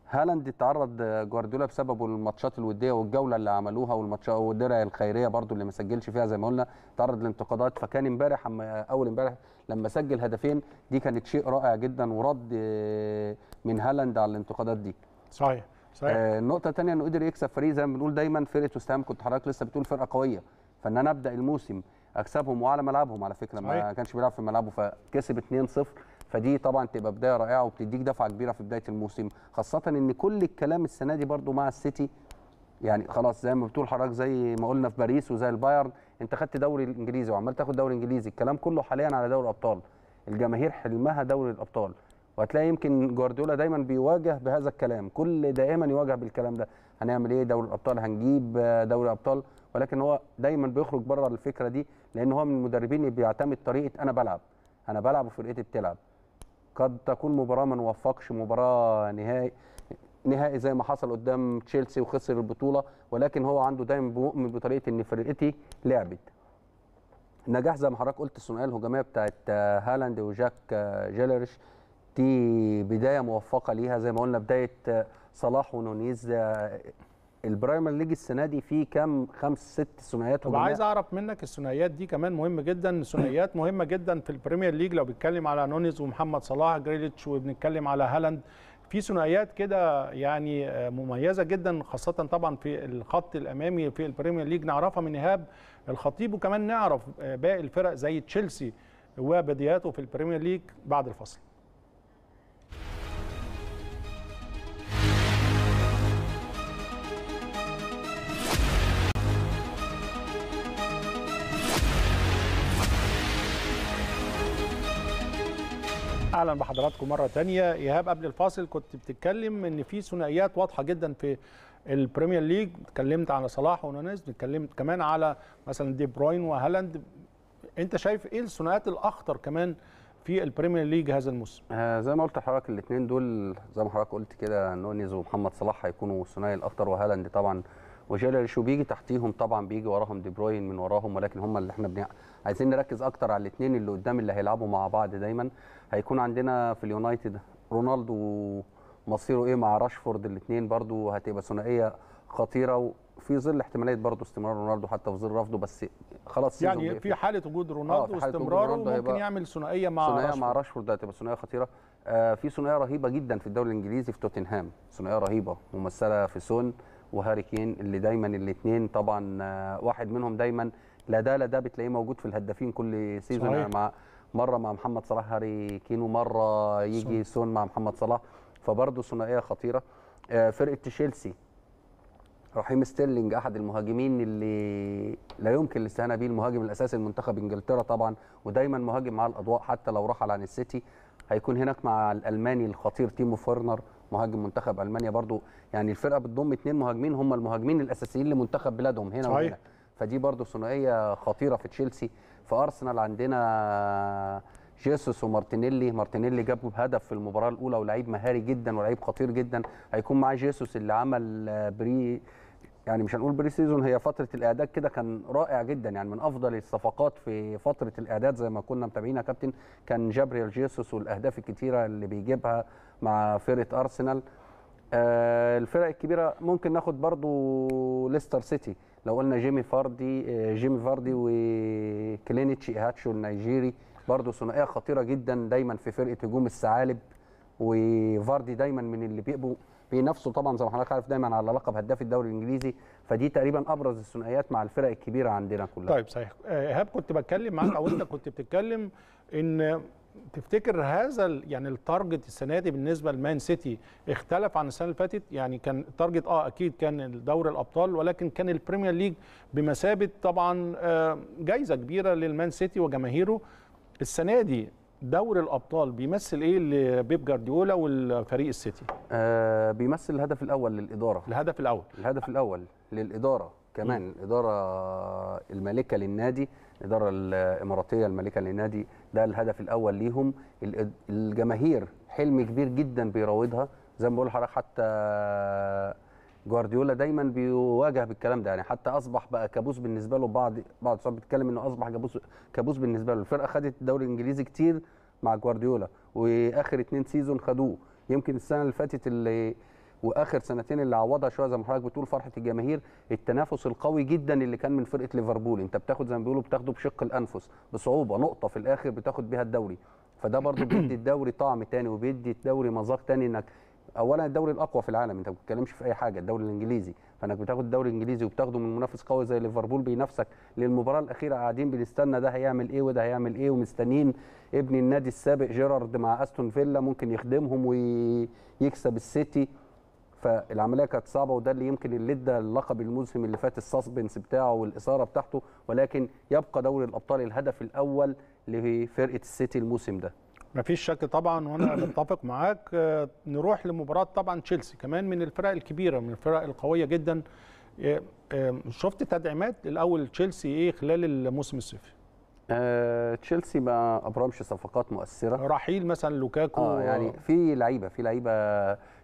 [SPEAKER 2] هالاند تعرض جوارديولا بسببه الماتشات الوديه والجوله اللي عملوها والماتشات والدرع الخيريه برضو اللي ما سجلش فيها زي ما قلنا تعرض لانتقادات فكان امبارح اول امبارح لما سجل هدفين دي كانت شيء رائع جدا ورد آه، من هالاند على الانتقادات دي صحيح صحيح آه النقطه الثانيه انه قدر يكسب فريق زي ما بنقول دايما فرقه وستهام كنت حضرتك لسه بتقول فرقه قويه فان انا ابدا الموسم اكسبهم وعلى ملعبهم على فكره صحيح. ما كانش بيلعب في ملعبه فكسب 2-0 فدي طبعا تبقى بدايه رائعه وبتديك دفعه كبيره في بدايه الموسم خاصه ان كل الكلام السنه دي برده مع السيتي يعني خلاص زي ما بتقول حضرتك زي ما قلنا في باريس وزي البايرن انت خدت دوري الانجليزي وعمال تاخد دوري انجليزي الكلام كله حاليا على دوري الابطال الجماهير حلمها دوري الابطال وهتلاقي يمكن جوارديولا دايما بيواجه بهذا الكلام كل دائما يواجه بالكلام ده هنعمل ايه دوري الابطال هنجيب دوري الابطال ولكن هو دايما بيخرج بره الفكره دي لان هو من المدربين اللي بيعتمد طريقه انا بلعب انا بلعب وفرقتي بتلعب قد تكون مباراه ما نوفقش مباراه نهائي نهائي زي ما حصل قدام تشيلسي وخسر البطوله ولكن هو عنده دايما بيؤمن بطريقه ان فرقتي لعبت نجاح زي ما حضرتك قلت الثنائيه الهجوميه بتاعت هالاند وجاك جيلرش دي بدايه موفقه ليها زي ما قلنا بدايه آه، صلاح ونونيز آه، البرايمر ليج السنه دي فيه كام خمس ست ثنائيات طب عايز
[SPEAKER 1] اعرف منك الثنائيات دي كمان مهم جدا ثنائيات مهمه جدا في البريمير ليج لو بنتكلم على نونيز ومحمد صلاح جريليتش وبنتكلم على هالاند في ثنائيات كده يعني آه، مميزه جدا خاصه طبعا في الخط الامامي في البريمير ليج نعرفها من ايهاب الخطيب وكمان نعرف باقي الفرق زي تشيلسي وبداياته في البريمير ليج بعد الفصل اهلا بحضراتكم مره تانية ايهاب قبل الفاصل كنت بتتكلم ان في ثنائيات واضحه جدا في البريمير ليج اتكلمت على صلاح ونونيز اتكلمت كمان على مثلا دي بروين وهالاند انت شايف ايه الثنائيات الاخطر كمان
[SPEAKER 2] في البريمير ليج هذا الموسم آه زي ما قلت لحضرتك الاثنين دول زي ما حضرتك قلت كده نونيز ومحمد صلاح هيكونوا الثنائي الاخطر وهالاند طبعا وجلال شو بيجي تحتيهم طبعا بيجي وراهم دي بروين من وراهم ولكن هم اللي احنا بنع... عايزين نركز اكتر على الاثنين اللي قدام اللي هيلعبوا مع بعض دايما هيكون عندنا في اليونايتد رونالدو مصيره ايه مع راشفورد الاثنين برضو هتبقى ثنائيه خطيره وفي ظل احتماليه برضو استمرار رونالدو حتى في ظل رفضه بس خلاص يعني في حاله وجود آه، رونالدو واستمراره ممكن يعمل ثنائيه مع ثنائيه مع راشفورد هتبقى ثنائيه خطيره آه في ثنائيه رهيبه جدا في الدوري الانجليزي في توتنهام ثنائيه رهيبه ممثله في سون وهاري كين اللي دايما الاثنين طبعا آه، واحد منهم دايما لا ده لا ده بتلاقيه موجود في الهدافين كل سيزون مع مره مع محمد صلاح هاري كين ومره يجي سون مع محمد صلاح فبرضه ثنائيه خطيره آه، فرقه تشيلسي رحيم ستيرلينج احد المهاجمين اللي لا يمكن الاستهانه بيه المهاجم الاساسي لمنتخب انجلترا طبعا ودايما مهاجم مع الاضواء حتى لو رحل عن السيتي هيكون هناك مع الالماني الخطير تيمو فورنر مهاجم منتخب المانيا برضو يعني الفرقه بتضم اثنين مهاجمين هم المهاجمين الاساسيين لمنتخب بلادهم هنا صحيح. وهنا فدي برضو ثنائيه خطيره في تشيلسي في ارسنال عندنا جيسوس ومارتينيلي مارتينيلي جاب هدف في المباراه الاولى ولاعيب مهاري جدا ولاعيب خطير جدا هيكون معاه جيسوس اللي عمل بري يعني مش هنقول بري سيزون هي فتره الاعداد كده كان رائع جدا يعني من افضل الصفقات في فتره الاعداد زي ما كنا متابعين يا كابتن كان جابريل جيسوس والاهداف الكتيره اللي بيجيبها مع فرقه ارسنال آه، الفرق الكبيره ممكن ناخد برضو ليستر سيتي لو قلنا جيمي فاردي آه، جيمي فاردي وكلينيتشي هاتشو النيجيري برضو ثنائيه خطيره جدا دايما في فرقه هجوم الثعالب وفاردي دايما من اللي بيبقوا بينافسوا طبعا زي ما حضرتك عارف دايما على لقب هداف الدوري الانجليزي فدي تقريبا ابرز الثنائيات مع الفرق الكبيره عندنا كلها. طيب
[SPEAKER 1] صحيح آه، ايهاب كنت بتكلم معاك او انت كنت بتتكلم ان تفتكر هذا يعني التارجت السنه دي بالنسبه لمان سيتي اختلف عن السنه اللي فاتت يعني كان التارجت اه اكيد كان دوري الابطال ولكن كان البريمير ليج بمثابه طبعا آه، جايزه كبيره للمان سيتي وجماهيره السنه دي دوري الابطال بيمثل ايه لبيب جارديولا والفريق السيتي آه بيمثل
[SPEAKER 2] الهدف الاول للاداره الهدف الاول الهدف الاول للاداره كمان الاداره المالكه للنادي الاداره الاماراتيه المالكه للنادي ده الهدف الاول ليهم الجماهير حلم كبير جدا بيراودها زي ما بقول لحضرتك حتى جوارديولا دايما بيواجه بالكلام ده يعني حتى اصبح بقى كابوس بالنسبه له بعض بعض الصحاب بيتكلم انه اصبح كابوس كابوس بالنسبه له الفرقه خدت الدوري الانجليزي كتير مع جوارديولا واخر اتنين سيزون خدوه يمكن السنه اللي فاتت اللي واخر سنتين اللي عوضها شويه زي ما حضرتك بتقول فرحه الجماهير التنافس القوي جدا اللي كان من فرقه ليفربول انت بتاخد زي ما بيقولوا بتاخده بشق الانفس بصعوبه نقطه في الاخر بتاخد بيها الدوري فده برضو بيدي الدوري طعم تاني وبيدي الدوري مذاق تاني انك اولا الدوري الاقوى في العالم انت ما بتتكلمش في اي حاجه الدوري الانجليزي فانك بتاخد الدوري الانجليزي وبتاخده من منافس قوي زي ليفربول بينافسك للمباراه الاخيره قاعدين بنستنى ده هيعمل ايه وده هيعمل ايه ومستنيين ابن النادي السابق جيرارد مع استون فيلا ممكن يخدمهم ويكسب السيتي فالعمليه كانت صعبه وده اللي يمكن اللي ادى اللقب الموسم اللي فات السسبنس بتاعه والاثاره بتاعته ولكن يبقى دوري الابطال الهدف الاول لفرقه السيتي الموسم ده
[SPEAKER 1] مفيش شك طبعا وانا متفق معاك آه، نروح لمباراه طبعا تشيلسي كمان من الفرق الكبيره من الفرق القويه جدا آه، آه، شفت تدعيمات الاول
[SPEAKER 2] تشيلسي ايه خلال الموسم الصيفي آه، تشيلسي ما ابرمش صفقات مؤثره رحيل مثلا لوكاكو آه يعني في لعيبه في لعيبه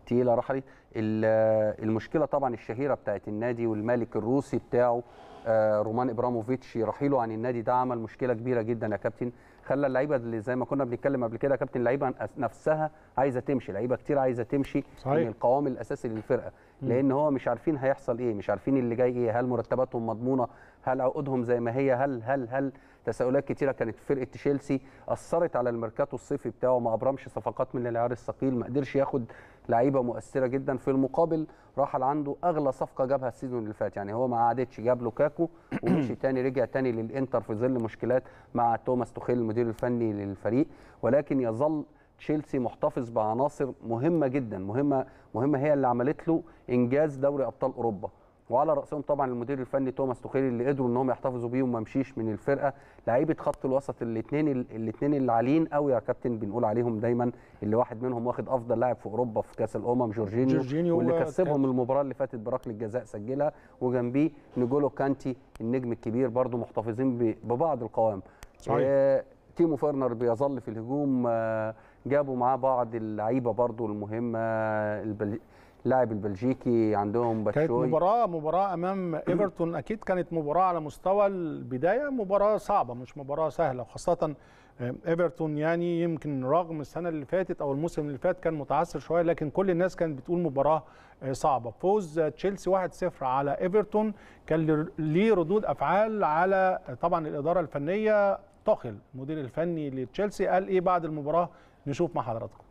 [SPEAKER 2] تقيله رحري المشكله طبعا الشهيره بتاعت النادي والمالك الروسي بتاعه آه، رومان ابراموفيتش رحيله عن النادي ده عمل مشكله كبيره جدا يا كابتن خلى اللعيبه اللي زي ما كنا بنتكلم قبل كده يا كابتن اللعيبه نفسها عايزه تمشي لعيبه كتير عايزه تمشي صحيح. من القوام الاساسي للفرقه لان هو مش عارفين هيحصل ايه مش عارفين اللي جاي ايه هل مرتباتهم مضمونه هل عقودهم زي ما هي هل هل هل تساؤلات كتيره كانت فرقه تشيلسي اثرت على الميركاتو الصيفي بتاعه ما ابرمش صفقات من العيار الثقيل ما قدرش ياخد لعيبه مؤثره جدا في المقابل رحل عنده اغلى صفقه جابها السيزون اللي فات يعني هو ما قعدتش جاب لوكاكو ومشي تاني رجع تاني للانتر في ظل مشكلات مع توماس توخيل المدير الفني للفريق ولكن يظل تشيلسي محتفظ بعناصر مهمه جدا مهمه مهمه هي اللي عملت له انجاز دوري ابطال اوروبا وعلى راسهم طبعا المدير الفني توماس توخيل اللي قدروا ان هم يحتفظوا بيه وما مشيش من الفرقه لعيبه خط الوسط الاثنين الاثنين اللي عاليين قوي يا كابتن بنقول عليهم دايما اللي واحد منهم واخد افضل لاعب في اوروبا في كاس الامم جورجينيو, جورجينيو واللي كسبهم المباراه اللي فاتت بركله جزاء سجلها وجنبيه نيجولو كانتي النجم الكبير برضو محتفظين ببعض القوام صحيح. آه تيمو فيرنر بيظل في الهجوم آه جابوا معاه بعض اللعيبه برضو المهمه آه، البل... اللاعب البلجيكي عندهم باتشوي كانت مباراه
[SPEAKER 1] مباراه امام ايفرتون
[SPEAKER 2] اكيد كانت مباراه على
[SPEAKER 1] مستوى البدايه مباراه صعبه مش مباراه سهله وخاصه آه، ايفرتون يعني يمكن رغم السنه اللي فاتت او الموسم اللي فات كان متعثر شويه لكن كل الناس كانت بتقول مباراه آه، صعبه فوز آه، تشيلسي 1-0 على ايفرتون كان ليه ردود افعال على طبعا الاداره الفنيه طاخل المدير الفني لتشيلسي قال ايه بعد المباراه نشوف مع حضراتكم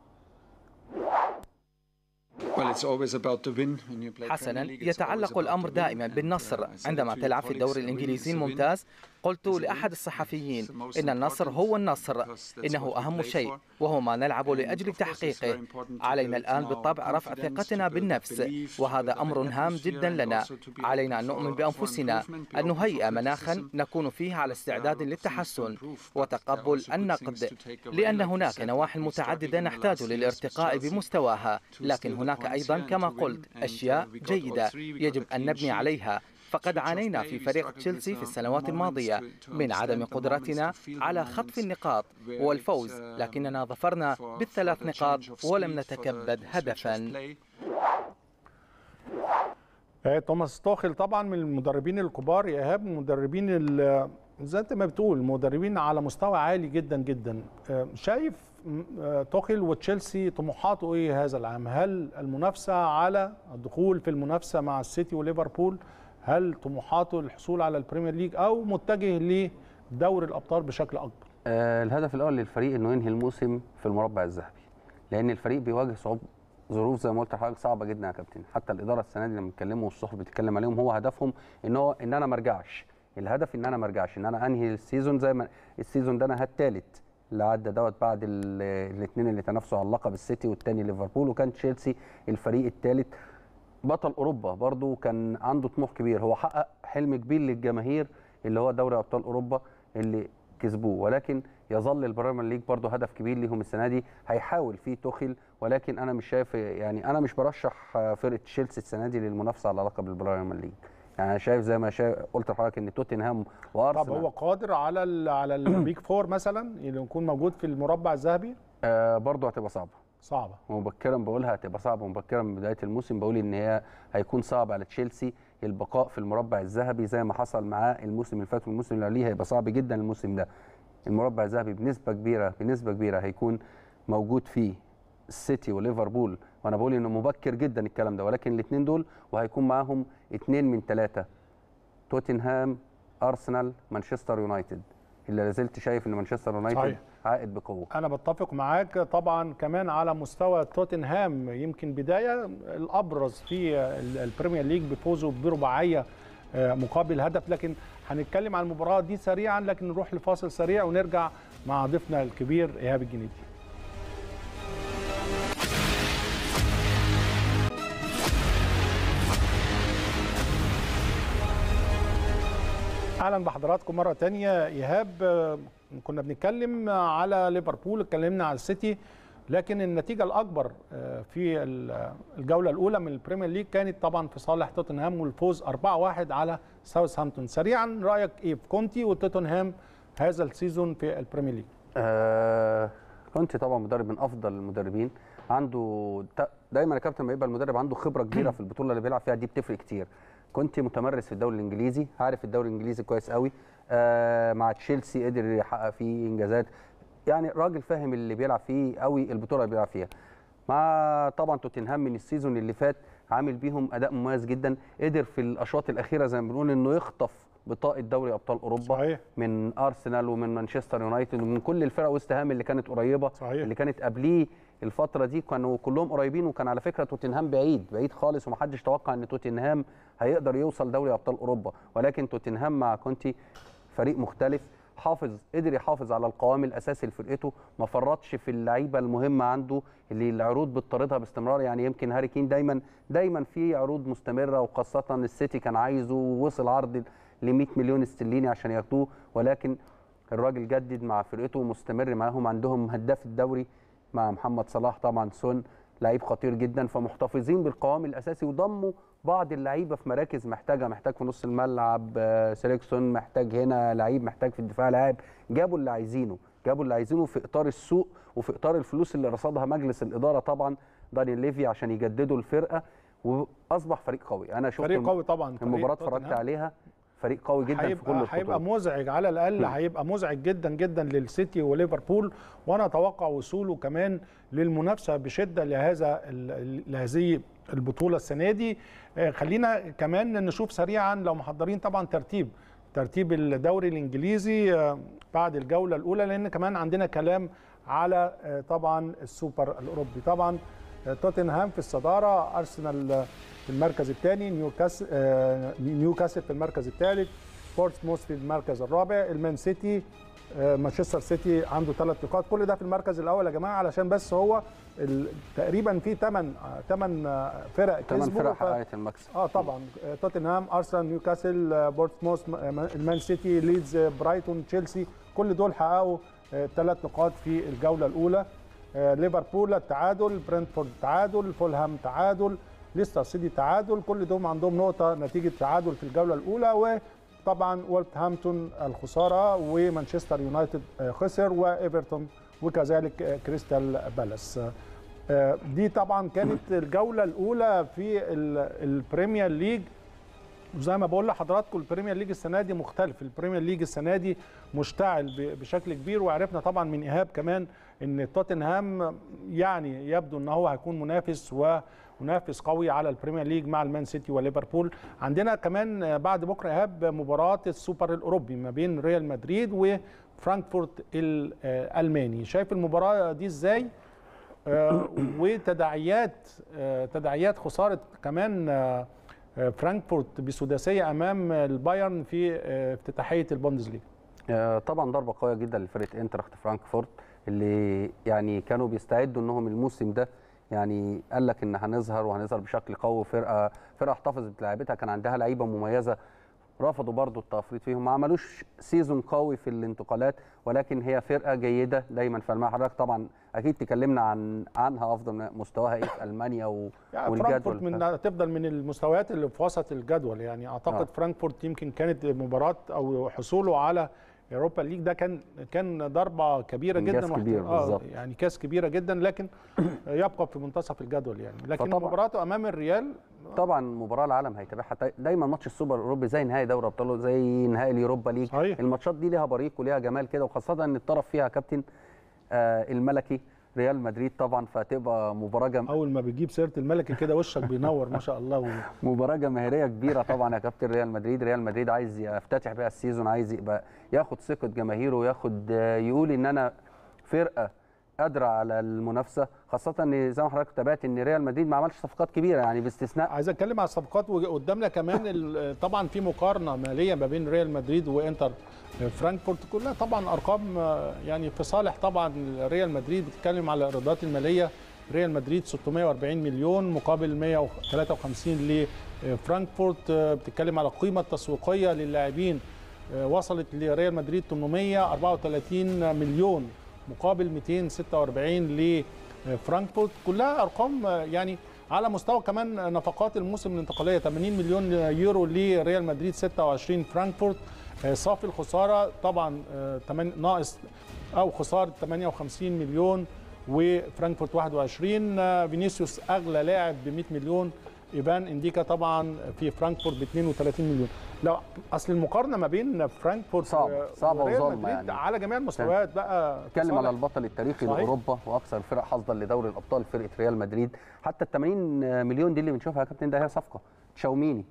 [SPEAKER 3] حسنا يتعلق الأمر دائما بالنصر عندما تلعب في الدوري الإنجليزي الممتاز قلت لأحد الصحفيين إن النصر هو النصر إنه أهم شيء وهو ما نلعب لأجل تحقيقه علينا الآن بالطبع رفع ثقتنا بالنفس وهذا أمر هام جدا لنا علينا أن نؤمن بأنفسنا أن نهيئ مناخا نكون فيه على استعداد للتحسن وتقبل النقد لأن هناك نواحي متعددة نحتاج للارتقاء بمستواها لكن هناك أيضا كما قلت أشياء جيدة يجب أن نبني عليها فقد عانينا في فريق تشيلسي في السنوات الماضية من عدم قدرتنا على خطف النقاط والفوز uh, لكننا ظفرنا بالثلاث نقاط ولم نتكبد هدفا
[SPEAKER 1] إيه، توماس توخل طبعا من المدربين الكبار يا ايهاب المدربين زي انت ما بتقول مدربين على مستوى عالي جدا جدا إيه، شايف إيه، توخل وتشيلسي طموحاته ايه هذا العام هل المنافسه على الدخول في المنافسه مع السيتي وليفربول هل طموحاته الحصول على البريمير ليج
[SPEAKER 2] او متجه لدور الابطال بشكل اكبر آه الهدف الاول للفريق انه ينهي الموسم في المربع الذهبي لان الفريق بيواجه صعوبه ظروف زي ما قلت لحضرتك صعبه جدا يا كابتن حتى الاداره السنه دي لما بنتكلم والصحف بتتكلم عليهم هو هدفهم ان هو ان انا ما ارجعش الهدف ان انا ما ارجعش ان انا انهي السيزون زي ما السيزون ده انا هالتالت اللي عدى دوت بعد الاثنين اللي تنافسوا على اللقب السيتي والثاني ليفربول وكان تشيلسي الفريق الثالث بطل اوروبا برضو كان عنده طموح كبير هو حقق حلم كبير للجماهير اللي هو دوري ابطال اوروبا اللي كسبوه ولكن يظل البريمير ليج برضه هدف كبير ليهم السنه دي هيحاول فيه توخيل ولكن انا مش شايف يعني انا مش برشح فرقه تشيلسي السنه دي للمنافسه على لقب البريمير ليج يعني انا شايف زي ما شايف قلت لحضرتك ان توتنهام وارسنال طب هو
[SPEAKER 1] قادر على الـ على البيك فور مثلا يكون موجود في المربع الذهبي
[SPEAKER 2] آه برضه هتبقى صعبه صعبه ومبكرا بقولها هتبقى صعبه مبكرا من بدايه الموسم بقول ان هي هيكون صعب على تشيلسي البقاء في المربع الذهبي زي ما حصل معاه الموسم اللي فات والموسم اللي قبليه هيبقى صعب جدا الموسم ده المربع الذهبي بنسبه كبيره بنسبه كبيره هيكون موجود فيه السيتي وليفربول وانا بقول انه مبكر جدا الكلام ده ولكن الاثنين دول وهيكون معاهم اثنين من ثلاثه توتنهام ارسنال مانشستر يونايتد اللي لازلت شايف ان مانشستر يونايتد صحيح. عائد بقوه انا بتفق
[SPEAKER 1] معاك طبعا كمان على مستوى توتنهام يمكن بدايه الابرز في البريمير ليج بفوزه برباعيه آه، مقابل هدف لكن هنتكلم عن المباراه دي سريعا لكن نروح لفاصل سريع ونرجع مع ضيفنا الكبير ايهاب الجنيدي اهلا بحضراتكم مره تانية ايهاب آه، كنا بنتكلم على ليفربول اتكلمنا على السيتي لكن النتيجه الاكبر آه، في الجوله الاولى من البريمير ليج كانت طبعا في صالح توتنهام والفوز 4-1 على ساوثهامبتون سريعا رايك
[SPEAKER 2] ايه في كونتي وتوتنهام هذا السيزون في البريمير ليج آه كونتي طبعا مدرب من افضل المدربين عنده دايما يا كابتن ما يبقى المدرب عنده خبره كبيره في البطوله اللي بيلعب فيها دي بتفرق كتير كونتي متمرس في الدوري الانجليزي عارف الدوري الانجليزي كويس قوي آه، مع تشيلسي قدر يحقق فيه انجازات يعني راجل فاهم اللي بيلعب فيه قوي البطوله اللي بيلعب فيها مع طبعا توتنهام من السيزون اللي فات عامل بيهم اداء مميز جدا قدر في الاشواط الاخيره زي ما بنقول انه يخطف بطاقه دوري ابطال اوروبا صحيح. من ارسنال ومن مانشستر يونايتد ومن كل الفرق وست هام اللي كانت قريبه صحيح. اللي كانت قبليه الفتره دي كانوا كلهم قريبين وكان على فكره توتنهام بعيد بعيد خالص ومحدش توقع ان توتنهام هيقدر يوصل دوري ابطال اوروبا ولكن توتنهام مع كونتي فريق مختلف حافظ قدر يحافظ على القوام الاساسي لفرقته ما فرطش في اللعيبه المهمه عنده اللي العروض بتطاردها باستمرار يعني يمكن هاري كين دايما دايما في عروض مستمره وخاصه السيتي كان عايزه ووصل عرض ل 100 مليون استرليني عشان ياخدوه ولكن الراجل جدد مع فرقته ومستمر معاهم عندهم هداف الدوري مع محمد صلاح طبعا سون لعيب خطير جدا فمحتفظين بالقوام الاساسي وضموا بعض اللعيبه في مراكز محتاجه محتاج في نص الملعب آه، سيليكسون محتاج هنا لعيب محتاج في الدفاع لاعب جابوا اللي عايزينه جابوا اللي عايزينه في اطار السوق وفي اطار الفلوس اللي رصدها مجلس الاداره طبعا دانيال ليفي عشان يجددوا الفرقه واصبح فريق قوي انا شفت فريق قوي طبعا المباراه اتفرجت عليها فريق قوي جدا في كل الخطوط هيبقى
[SPEAKER 1] مزعج على الاقل هيبقى مزعج جدا جدا للسيتي وليفربول وانا اتوقع وصوله كمان للمنافسه بشده لهذا لهذه البطوله السنه دي آه، خلينا كمان نشوف سريعا لو محضرين طبعا ترتيب ترتيب الدوري الانجليزي آه، بعد الجوله الاولى لان كمان عندنا كلام على آه، طبعا السوبر الاوروبي طبعا توتنهام في الصداره ارسنال في المركز الثاني نيوكاسل آه، نيوكاسل في المركز الثالث بورتسموث في المركز الرابع المان سيتي آه، مانشستر سيتي عنده ثلاث نقاط كل ده في المركز الاول يا جماعه علشان بس هو تقريبا في ثمان ثمان آه، فرق كسبوا ثمان فرق حققت المكسب اه طبعا توتنهام ارسنال نيوكاسل بورتسموث المان سيتي ليدز برايتون تشيلسي كل دول حققوا ثلاث نقاط في الجوله الاولى آه، ليفربول التعادل برنتفورد تعادل فولهام تعادل ليستر سيتي تعادل كل دول عندهم نقطه نتيجه تعادل في الجوله الاولى وطبعا ولفهامبتون الخساره ومانشستر يونايتد آه، خسر وايفرتون وكذلك آه، كريستال بالاس دي طبعا كانت الجوله الاولى في البريمير ليج وزي ما بقول لحضراتكم البريمير ليج السنه دي مختلف البريمير ليج السنه دي مشتعل بشكل كبير وعرفنا طبعا من ايهاب كمان ان توتنهام يعني يبدو ان هو هيكون منافس ومنافس قوي على البريمير ليج مع المان سيتي وليفربول عندنا كمان بعد بكره ايهاب مباراه السوبر الاوروبي ما بين ريال مدريد وفرانكفورت الالماني شايف المباراه دي ازاي آه، وتداعيات آه، تداعيات خساره كمان آه، فرانكفورت بسداسيه امام البايرن في افتتاحيه البوندسليغا
[SPEAKER 2] طبعا ضربه قويه جدا لفريق انترخت فرانكفورت اللي يعني كانوا بيستعدوا انهم الموسم ده يعني قال لك ان هنظهر وهنظهر بشكل قوي فرقه فرقه احتفظت بلاعيبتها كان عندها لعيبه مميزه رفضوا برضو التفريط فيهم ما عملوش سيزون قوي في الانتقالات ولكن هي فرقه جيده دايما في الملعب حضرتك طبعا اكيد تكلمنا عن عنها افضل من مستواها ايه في المانيا و... يعني والجدول من
[SPEAKER 1] تفضل من المستويات اللي في وسط الجدول يعني اعتقد آه. فرانكفورت يمكن كانت مباراه او حصوله على يوروبا ليج ده كان كان ضربه كبيره جدا كبير آه يعني كاس كبيره جدا لكن يبقى في منتصف الجدول يعني لكن مباراته
[SPEAKER 2] امام الريال طبعا مباراه العالم هيتابعها طيب، دايما ماتش السوبر الاوروبي زي نهائي دوري ابطال زي نهائي اليوروبا ليج الماتشات دي ليها بريق وليها جمال كده وخاصه ان الطرف فيها كابتن آه الملكي ريال مدريد طبعا فهتبقى مباراه جم... اول ما بتجيب سيره الملك كده وشك
[SPEAKER 1] بينور ما شاء
[SPEAKER 2] الله و... مباراه جماهيريه كبيره طبعا يا كابتن ريال مدريد ريال مدريد عايز يفتتح بيها السيزون عايز يبقى ياخد ثقه جماهيره وياخد يقول ان انا فرقه قادره على المنافسه خاصه ان زي ما حضرتك تابعت ان ريال مدريد ما عملش صفقات كبيره يعني باستثناء عايز اتكلم على الصفقات وقدامنا كمان طبعا في مقارنه ماليه ما بين ريال مدريد
[SPEAKER 1] وانتر فرانكفورت كلها طبعا ارقام يعني في صالح طبعا ريال مدريد بتتكلم على الايرادات الماليه ريال مدريد 640 مليون مقابل 153 لفرانكفورت بتتكلم على القيمه التسويقيه للاعبين آه، وصلت لريال مدريد 834 مليون مقابل 246 لفرانكفورت كلها ارقام يعني على مستوى كمان نفقات الموسم الانتقاليه 80 مليون يورو لريال مدريد 26 فرانكفورت آه، صافي الخساره طبعا آه، ناقص او خساره 58 مليون وفرانكفورت 21 آه، فينيسيوس اغلى لاعب ب 100 مليون يبان انديكا طبعا في فرانكفورت ب 32 مليون لو اصل المقارنه ما بين فرانكفورت صعبه صعبه وظالمه يعني على جميع المستويات بقى اتكلم على البطل
[SPEAKER 2] التاريخي لاوروبا واكثر فرق حظا لدوري الابطال فرقه ريال مدريد حتى ال 80 مليون دي اللي بنشوفها يا كابتن ده هي صفقه تشاوميني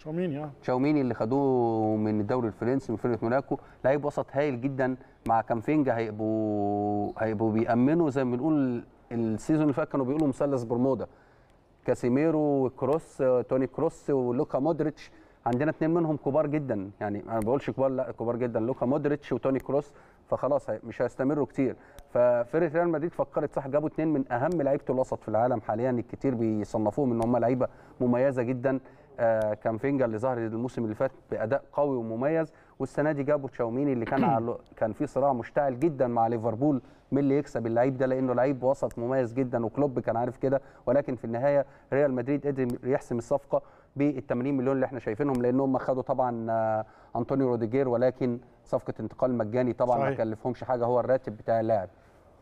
[SPEAKER 2] تشاوميني اه تشاوميني اللي خدوه من الدوري الفرنسي من فرقه موناكو لعيب وسط هايل جدا مع كامفينجا هيبقوا هيبقوا بيأمنوا زي ما بنقول السيزون اللي فات كانوا بيقولوا مثلث برمودا كاسيميرو وكروس توني كروس ولوكا مودريتش عندنا اثنين منهم كبار جدا يعني انا ما بقولش كبار لا كبار جدا لوكا مودريتش وتوني كروس فخلاص مش هيستمروا كتير ففرقه ريال مدريد فكرت صح جابوا اثنين من اهم لعيبه الوسط في العالم حاليا الكتير بيصنفوهم ان هم لعيبه مميزه جدا آه كامفينجا اللي ظهر الموسم اللي فات باداء قوي ومميز والسنه دي جابوا تشاوميني اللي كان على كان في صراع مشتعل جدا مع ليفربول مين اللي يكسب اللعيب ده لانه لعيب وسط مميز جدا وكلوب كان عارف كده ولكن في النهايه ريال مدريد قدر يحسم الصفقه بال 80 مليون اللي احنا شايفينهم لانهم خدوا طبعا آه، انطونيو روديجير ولكن صفقه انتقال مجاني طبعا صحيح. ما كلفهمش حاجه هو الراتب بتاع اللاعب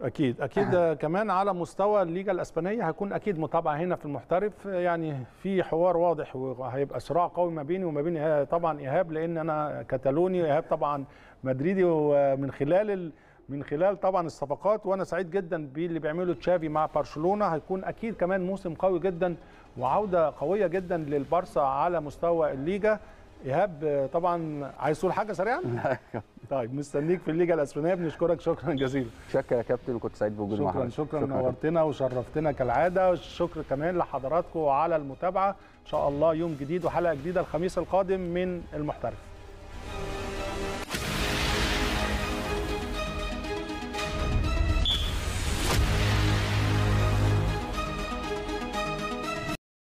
[SPEAKER 2] اكيد
[SPEAKER 1] اكيد آه. كمان على مستوى الليجا الاسبانيه هكون اكيد متابعه هنا في المحترف يعني في حوار واضح وهيبقى صراع قوي ما بيني وما بين طبعا ايهاب لان انا كتالوني ايهاب طبعا مدريدي ومن خلال ال... من خلال طبعا الصفقات وانا سعيد جدا باللي بيعمله تشافي مع برشلونه هيكون اكيد كمان موسم قوي جدا وعوده قويه جدا للبارسا على مستوى الليجا ايهاب طبعا عايز تقول حاجه سريعا؟ أيوه. طيب مستنيك في الليجا الاسبانيه بنشكرك شكرا جزيلا شكرا يا كابتن وكنت سعيد بوجودك معاك شكرا شكرا, شكرا نورتنا وشرفتنا كالعاده الشكر كمان لحضراتكم على المتابعه ان شاء الله يوم جديد وحلقه جديده الخميس القادم من المحترف